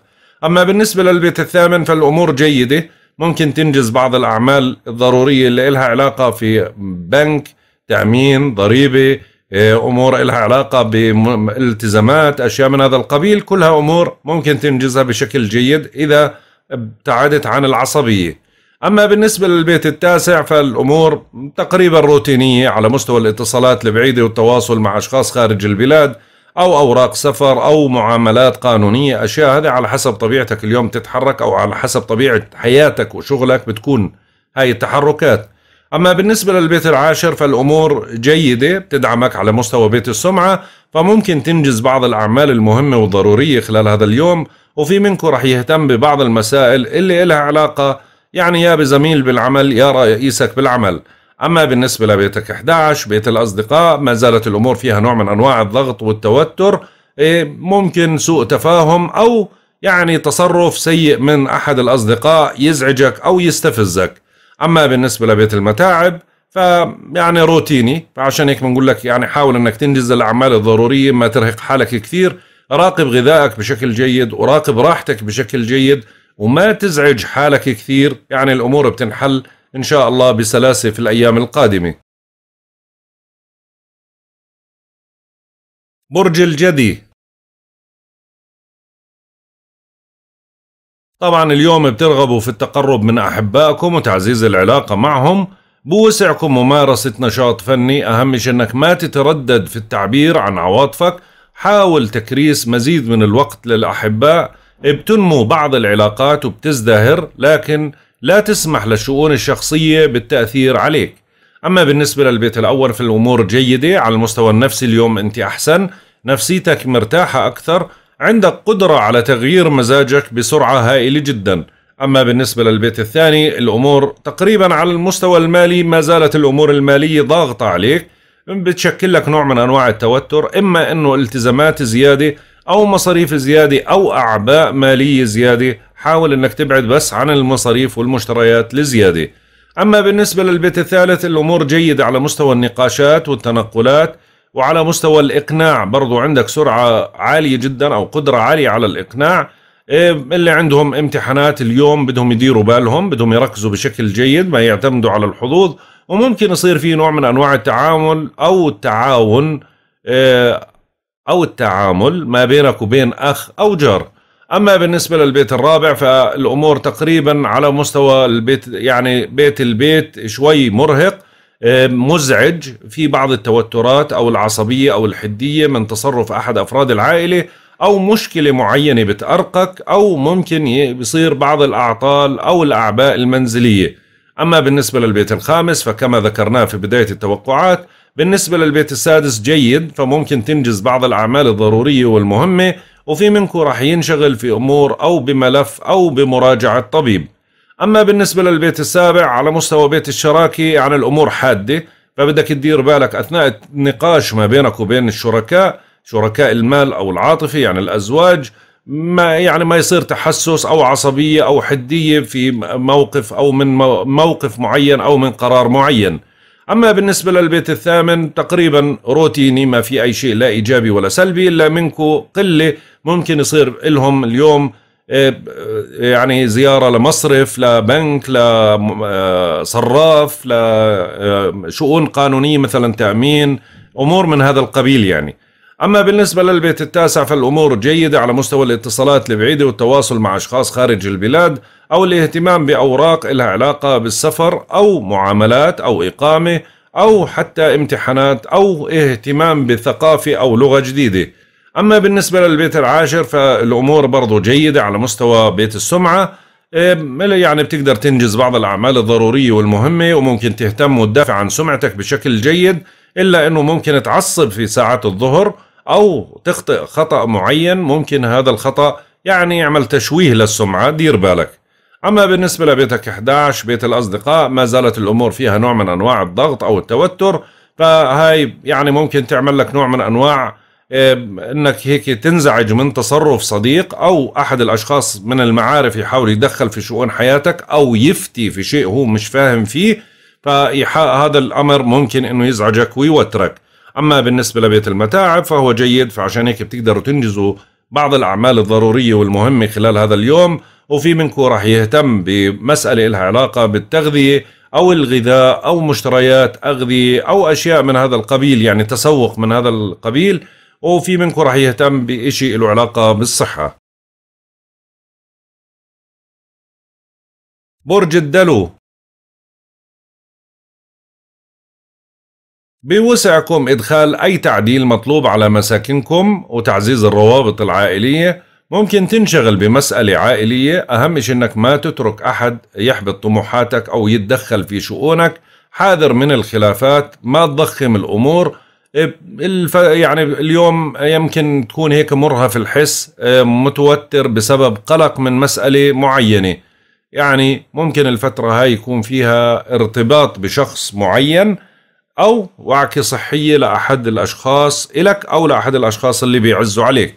أما بالنسبة للبيت الثامن فالأمور جيدة ممكن تنجز بعض الأعمال الضرورية اللي لها علاقة في بنك تأمين ضريبة إيه، امور لها علاقه بالتزامات اشياء من هذا القبيل كلها امور ممكن تنجزها بشكل جيد اذا ابتعدت عن العصبيه اما بالنسبه للبيت التاسع فالامور تقريبا روتينيه على مستوى الاتصالات البعيده والتواصل مع اشخاص خارج البلاد او اوراق سفر او معاملات قانونيه اشياء هذه على حسب طبيعتك اليوم تتحرك او على حسب طبيعه حياتك وشغلك بتكون هاي التحركات أما بالنسبة للبيت العاشر فالأمور جيدة بتدعمك على مستوى بيت السمعة فممكن تنجز بعض الأعمال المهمة والضرورية خلال هذا اليوم وفي منكم رح يهتم ببعض المسائل اللي إلها علاقة يعني يا بزميل بالعمل يا رئيسك بالعمل أما بالنسبة لبيتك 11 بيت الأصدقاء ما زالت الأمور فيها نوع من أنواع الضغط والتوتر إيه، ممكن سوء تفاهم أو يعني تصرف سيء من أحد الأصدقاء يزعجك أو يستفزك اما بالنسبه لبيت المتاعب فيعني روتيني فعشان هيك بنقول لك يعني حاول انك تنجز الاعمال الضروريه ما ترهق حالك كثير راقب غذائك بشكل جيد وراقب راحتك بشكل جيد وما تزعج حالك كثير يعني الامور بتنحل ان شاء الله بسلاسه في الايام القادمه برج الجدي طبعا اليوم بترغبوا في التقرب من أحبائكم وتعزيز العلاقة معهم بوسعكم ممارسة نشاط فني أهم شيء أنك ما تتردد في التعبير عن عواطفك حاول تكريس مزيد من الوقت للأحباء بتنمو بعض العلاقات وبتزدهر لكن لا تسمح للشؤون الشخصية بالتأثير عليك أما بالنسبة للبيت الأول في الأمور جيدة على المستوى النفسي اليوم أنت أحسن نفسيتك مرتاحة أكثر عندك قدرة على تغيير مزاجك بسرعة هائلة جدا أما بالنسبة للبيت الثاني الأمور تقريبا على المستوى المالي ما زالت الأمور المالية ضاغطة عليك بتشكل لك نوع من أنواع التوتر إما أنه التزامات زيادة أو مصاريف زيادة أو أعباء مالية زيادة حاول أنك تبعد بس عن المصاريف والمشتريات الزيادة أما بالنسبة للبيت الثالث الأمور جيدة على مستوى النقاشات والتنقلات وعلى مستوى الإقناع برضو عندك سرعة عالية جدا أو قدرة عالية على الإقناع إيه، اللي عندهم امتحانات اليوم بدهم يديروا بالهم بدهم يركزوا بشكل جيد ما يعتمدوا على الحظوظ وممكن يصير في نوع من أنواع التعامل أو التعاون إيه، أو التعامل ما بينك وبين أخ أو جار أما بالنسبة للبيت الرابع فالأمور تقريبا على مستوى البيت يعني بيت البيت شوي مرهق آه، مزعج في بعض التوترات او العصبيه او الحديه من تصرف احد افراد العائله او مشكله معينه بتارقك او ممكن يصير بعض الاعطال او الاعباء المنزليه. اما بالنسبه للبيت الخامس فكما ذكرناه في بدايه التوقعات بالنسبه للبيت السادس جيد فممكن تنجز بعض الاعمال الضروريه والمهمه وفي منكم راح ينشغل في امور او بملف او بمراجعه طبيب. أما بالنسبة للبيت السابع على مستوى بيت الشراكي يعني الأمور حادة فبدك تدير بالك أثناء النقاش ما بينك وبين الشركاء شركاء المال أو العاطفة يعني الأزواج ما يعني ما يصير تحسس او عصبيه او حديه في موقف او من موقف معين او من قرار معين. اما بالنسبه للبيت الثامن تقريبا روتيني ما في اي شيء لا ايجابي ولا سلبي الا منكو قله ممكن يصير لهم اليوم إيه، يعني زيارة لمصرف لبنك لصراف آه، لشؤون آه، قانونية مثلا تأمين أمور من هذا القبيل يعني أما بالنسبة للبيت التاسع فالأمور جيدة على مستوى الاتصالات البعيدة والتواصل مع أشخاص خارج البلاد أو الاهتمام بأوراق لها علاقة بالسفر أو معاملات أو إقامة أو حتى امتحانات أو اهتمام بثقافة أو لغة جديدة أما بالنسبة للبيت العاشر فالأمور برضو جيدة على مستوى بيت السمعة يعني بتقدر تنجز بعض الأعمال الضرورية والمهمة وممكن تهتم وتدافع عن سمعتك بشكل جيد إلا أنه ممكن تعصب في ساعات الظهر أو تخطئ خطأ معين ممكن هذا الخطأ يعني يعمل تشويه للسمعة دير بالك أما بالنسبة لبيتك 11 بيت الأصدقاء ما زالت الأمور فيها نوع من أنواع الضغط أو التوتر فهاي يعني ممكن تعمل لك نوع من أنواع انك هيك تنزعج من تصرف صديق او احد الاشخاص من المعارف يحاول يتدخل في شؤون حياتك او يفتي في شيء هو مش فاهم فيه فهذا الامر ممكن انه يزعجك ويوترك اما بالنسبه لبيت المتاعب فهو جيد فعشان هيك بتقدروا تنجزوا بعض الاعمال الضروريه والمهمه خلال هذا اليوم وفي منكم راح يهتم بمساله لها علاقه بالتغذيه او الغذاء او مشتريات اغذيه او اشياء من هذا القبيل يعني تسوق من هذا القبيل وفي منكم رح يهتم بشيء له علاقة بالصحة برج الدلو بوسعكم إدخال أي تعديل مطلوب على مساكنكم وتعزيز الروابط العائلية ممكن تنشغل بمسألة عائلية أهم شيء أنك ما تترك أحد يحبط طموحاتك أو يتدخل في شؤونك حاذر من الخلافات ما تضخم الأمور إيه، الف... يعني اليوم يمكن تكون هيك مرهف الحس إيه، متوتر بسبب قلق من مسألة معينة يعني ممكن الفترة هاي يكون فيها ارتباط بشخص معين أو وعكة صحية لأحد الأشخاص إلك أو لأحد الأشخاص اللي بيعزوا عليك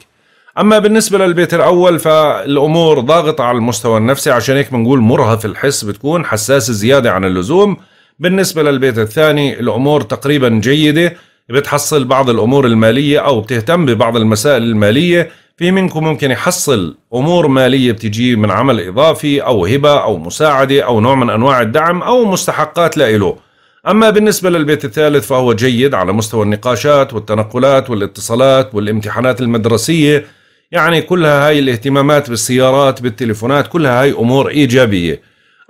أما بالنسبة للبيت الأول فالأمور ضاغطة على المستوى النفسي عشان هيك بنقول مرهف الحس بتكون حساسة زيادة عن اللزوم بالنسبة للبيت الثاني الأمور تقريبا جيدة بتحصل بعض الأمور المالية أو بتهتم ببعض المسائل المالية في منكم ممكن يحصل أمور مالية بتجي من عمل إضافي أو هبة أو مساعدة أو نوع من أنواع الدعم أو مستحقات لإله أما بالنسبة للبيت الثالث فهو جيد على مستوى النقاشات والتنقلات والاتصالات والامتحانات المدرسية يعني كلها هاي الاهتمامات بالسيارات بالتليفونات كلها هاي أمور إيجابية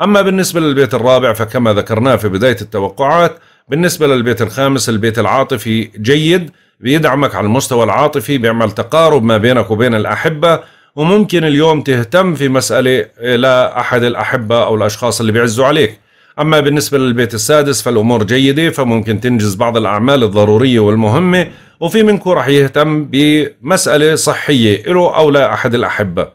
أما بالنسبة للبيت الرابع فكما ذكرناه في بداية التوقعات بالنسبة للبيت الخامس البيت العاطفي جيد بيدعمك على المستوى العاطفي بيعمل تقارب ما بينك وبين الأحبة وممكن اليوم تهتم في مسألة لأحد الأحبة أو الأشخاص اللي بيعزوا عليك أما بالنسبة للبيت السادس فالأمور جيدة فممكن تنجز بعض الأعمال الضرورية والمهمة وفي منكم رح يهتم بمسألة صحية له أو لأحد الأحبة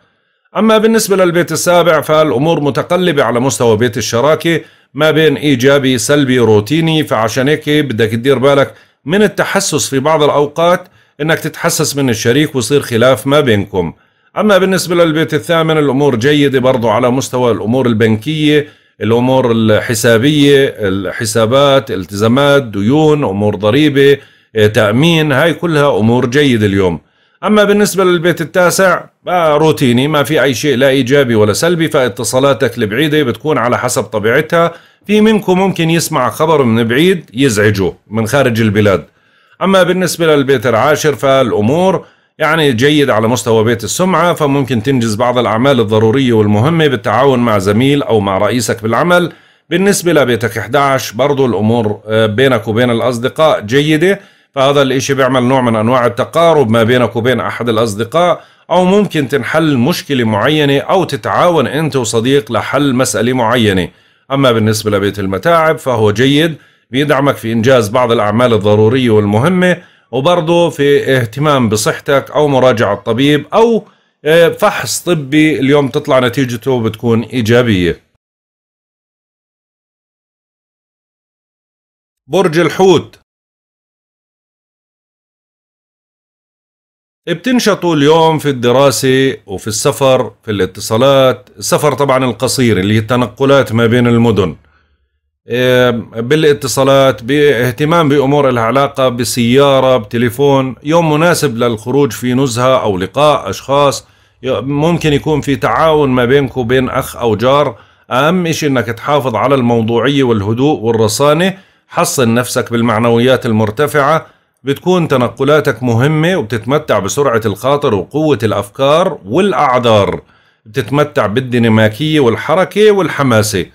أما بالنسبة للبيت السابع فالأمور متقلبة على مستوى بيت الشراكة ما بين ايجابي سلبي روتيني فعشان هيك بدك تدير بالك من التحسس في بعض الاوقات انك تتحسس من الشريك ويصير خلاف ما بينكم اما بالنسبه للبيت الثامن الامور جيده برضو على مستوى الامور البنكيه الامور الحسابيه الحسابات التزامات ديون امور ضريبه آه، تامين هاي كلها امور جيده اليوم أما بالنسبة للبيت التاسع روتيني ما في أي شيء لا إيجابي ولا سلبي فاتصالاتك البعيدة بتكون على حسب طبيعتها في منكم ممكن يسمع خبر من بعيد يزعجه من خارج البلاد أما بالنسبة للبيت العاشر فالأمور يعني جيد على مستوى بيت السمعة فممكن تنجز بعض الأعمال الضرورية والمهمة بالتعاون مع زميل أو مع رئيسك بالعمل بالنسبة لبيتك 11 برضو الأمور آه، بينك وبين الأصدقاء جيدة فهذا الإشي بيعمل نوع من أنواع التقارب ما بينك وبين أحد الأصدقاء أو ممكن تنحل مشكلة معينة أو تتعاون أنت وصديق لحل مسألة معينة أما بالنسبة لبيت المتاعب فهو جيد بيدعمك في إنجاز بعض الأعمال الضرورية والمهمة وبرضه في اهتمام بصحتك أو مراجعة طبيب أو آه، فحص طبي اليوم تطلع نتيجته بتكون إيجابية برج الحوت بتنشطوا اليوم في الدراسة وفي السفر في الاتصالات السفر طبعا القصير اللي هي التنقلات ما بين المدن آه، بالاتصالات باهتمام بأمور العلاقة علاقة بسيارة بتليفون يوم مناسب للخروج في نزهة أو لقاء أشخاص ممكن يكون في تعاون ما بينك وبين أخ أو جار أهم شيء أنك تحافظ على الموضوعية والهدوء والرصانة حصن نفسك بالمعنويات المرتفعة بتكون تنقلاتك مهمة وبتتمتع بسرعة الخاطر وقوة الأفكار والأعذار بتتمتع بالديناميكية والحركة والحماسة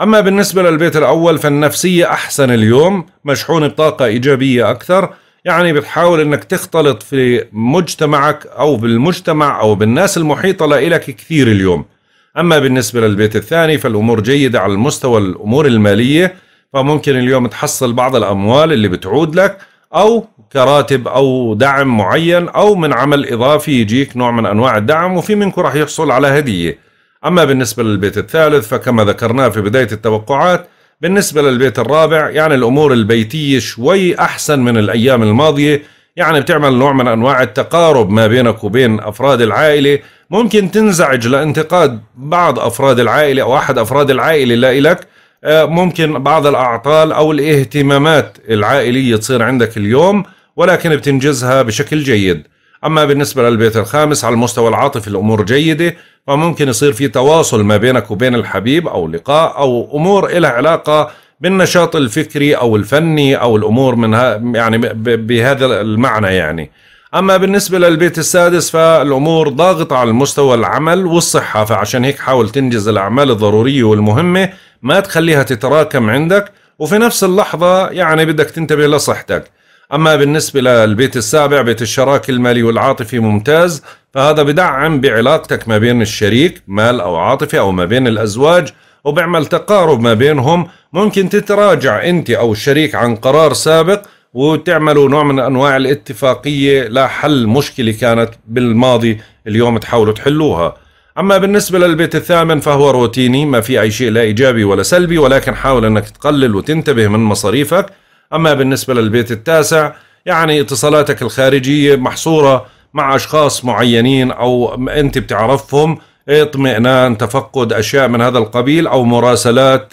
أما بالنسبة للبيت الأول فالنفسية أحسن اليوم مشحونة بطاقة إيجابية أكثر يعني بتحاول انك تختلط في مجتمعك او بالمجتمع او بالناس المحيطه لإلك كثير اليوم اما بالنسبه للبيت الثاني فالامور جيده على المستوى الامور الماليه فممكن اليوم تحصل بعض الاموال اللي بتعود لك او كراتب او دعم معين او من عمل اضافي يجيك نوع من انواع الدعم وفي منكم راح يحصل على هديه اما بالنسبه للبيت الثالث فكما ذكرناه في بدايه التوقعات بالنسبه للبيت الرابع يعني الامور البيتيه شوي احسن من الايام الماضيه يعني بتعمل نوع من انواع التقارب ما بينك وبين افراد العائله ممكن تنزعج لانتقاد بعض افراد العائله او احد افراد العائله لا لك آه، ممكن بعض الأعطال أو الاهتمامات العائلية تصير عندك اليوم ولكن بتنجزها بشكل جيد أما بالنسبة للبيت الخامس على المستوى العاطفي الأمور جيدة فممكن يصير في تواصل ما بينك وبين الحبيب أو لقاء أو أمور لها علاقة بالنشاط الفكري أو الفني أو الأمور من يعني بهذا المعنى يعني أما بالنسبة للبيت السادس فالأمور ضاغطة على المستوى العمل والصحة فعشان هيك حاول تنجز الأعمال الضرورية والمهمة ما تخليها تتراكم عندك وفي نفس اللحظة يعني بدك تنتبه لصحتك أما بالنسبة للبيت السابع بيت الشراكة المالي والعاطفي ممتاز فهذا بدعم بعلاقتك ما بين الشريك مال أو عاطفي أو ما بين الأزواج وبعمل تقارب ما بينهم ممكن تتراجع أنت أو الشريك عن قرار سابق وتعملوا نوع من انواع الاتفاقيه لحل مشكله كانت بالماضي اليوم تحاولوا تحلوها. اما بالنسبه للبيت الثامن فهو روتيني ما في اي شيء لا ايجابي ولا سلبي ولكن حاول انك تقلل وتنتبه من مصاريفك. اما بالنسبه للبيت التاسع يعني اتصالاتك الخارجيه محصوره مع اشخاص معينين او انت بتعرفهم اطمئنان تفقد اشياء من هذا القبيل او مراسلات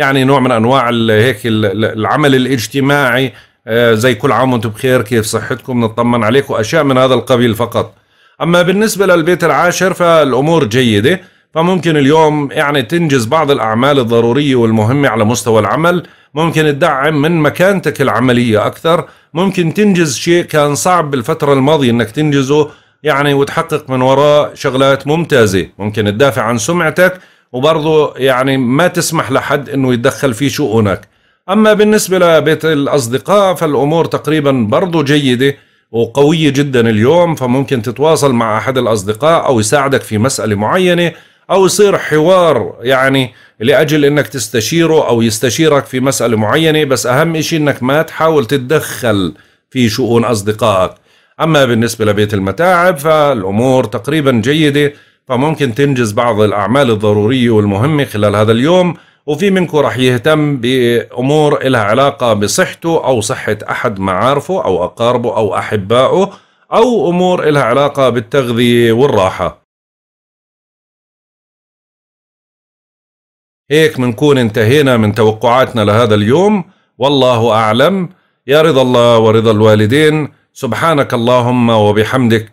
يعني نوع من انواع هيك العمل الاجتماعي آه، زي كل عام وانتم بخير كيف صحتكم نطمن عليكم اشياء من هذا القبيل فقط اما بالنسبه للبيت العاشر فالامور جيده فممكن اليوم يعني تنجز بعض الأعمال الضرورية والمهمة على مستوى العمل ممكن تدعم من مكانتك العملية أكثر ممكن تنجز شيء كان صعب بالفترة الماضية أنك تنجزه يعني وتحقق من وراء شغلات ممتازة ممكن تدافع عن سمعتك وبرضه يعني ما تسمح لحد انه يتدخل في شؤونك اما بالنسبه لبيت الاصدقاء فالامور تقريبا برضه جيده وقويه جدا اليوم فممكن تتواصل مع احد الاصدقاء او يساعدك في مساله معينه او يصير حوار يعني لاجل انك تستشيره او يستشيرك في مساله معينه بس اهم شيء انك ما تحاول تتدخل في شؤون اصدقائك اما بالنسبه لبيت المتاعب فالامور تقريبا جيده فممكن تنجز بعض الأعمال الضرورية والمهمة خلال هذا اليوم وفي منكم رح يهتم بأمور لها علاقة بصحته أو صحة أحد معارفه أو أقاربه أو أحبائه أو أمور لها علاقة بالتغذية والراحة هيك منكون انتهينا من توقعاتنا لهذا اليوم والله أعلم يا رضا الله ورضا الوالدين سبحانك اللهم وبحمدك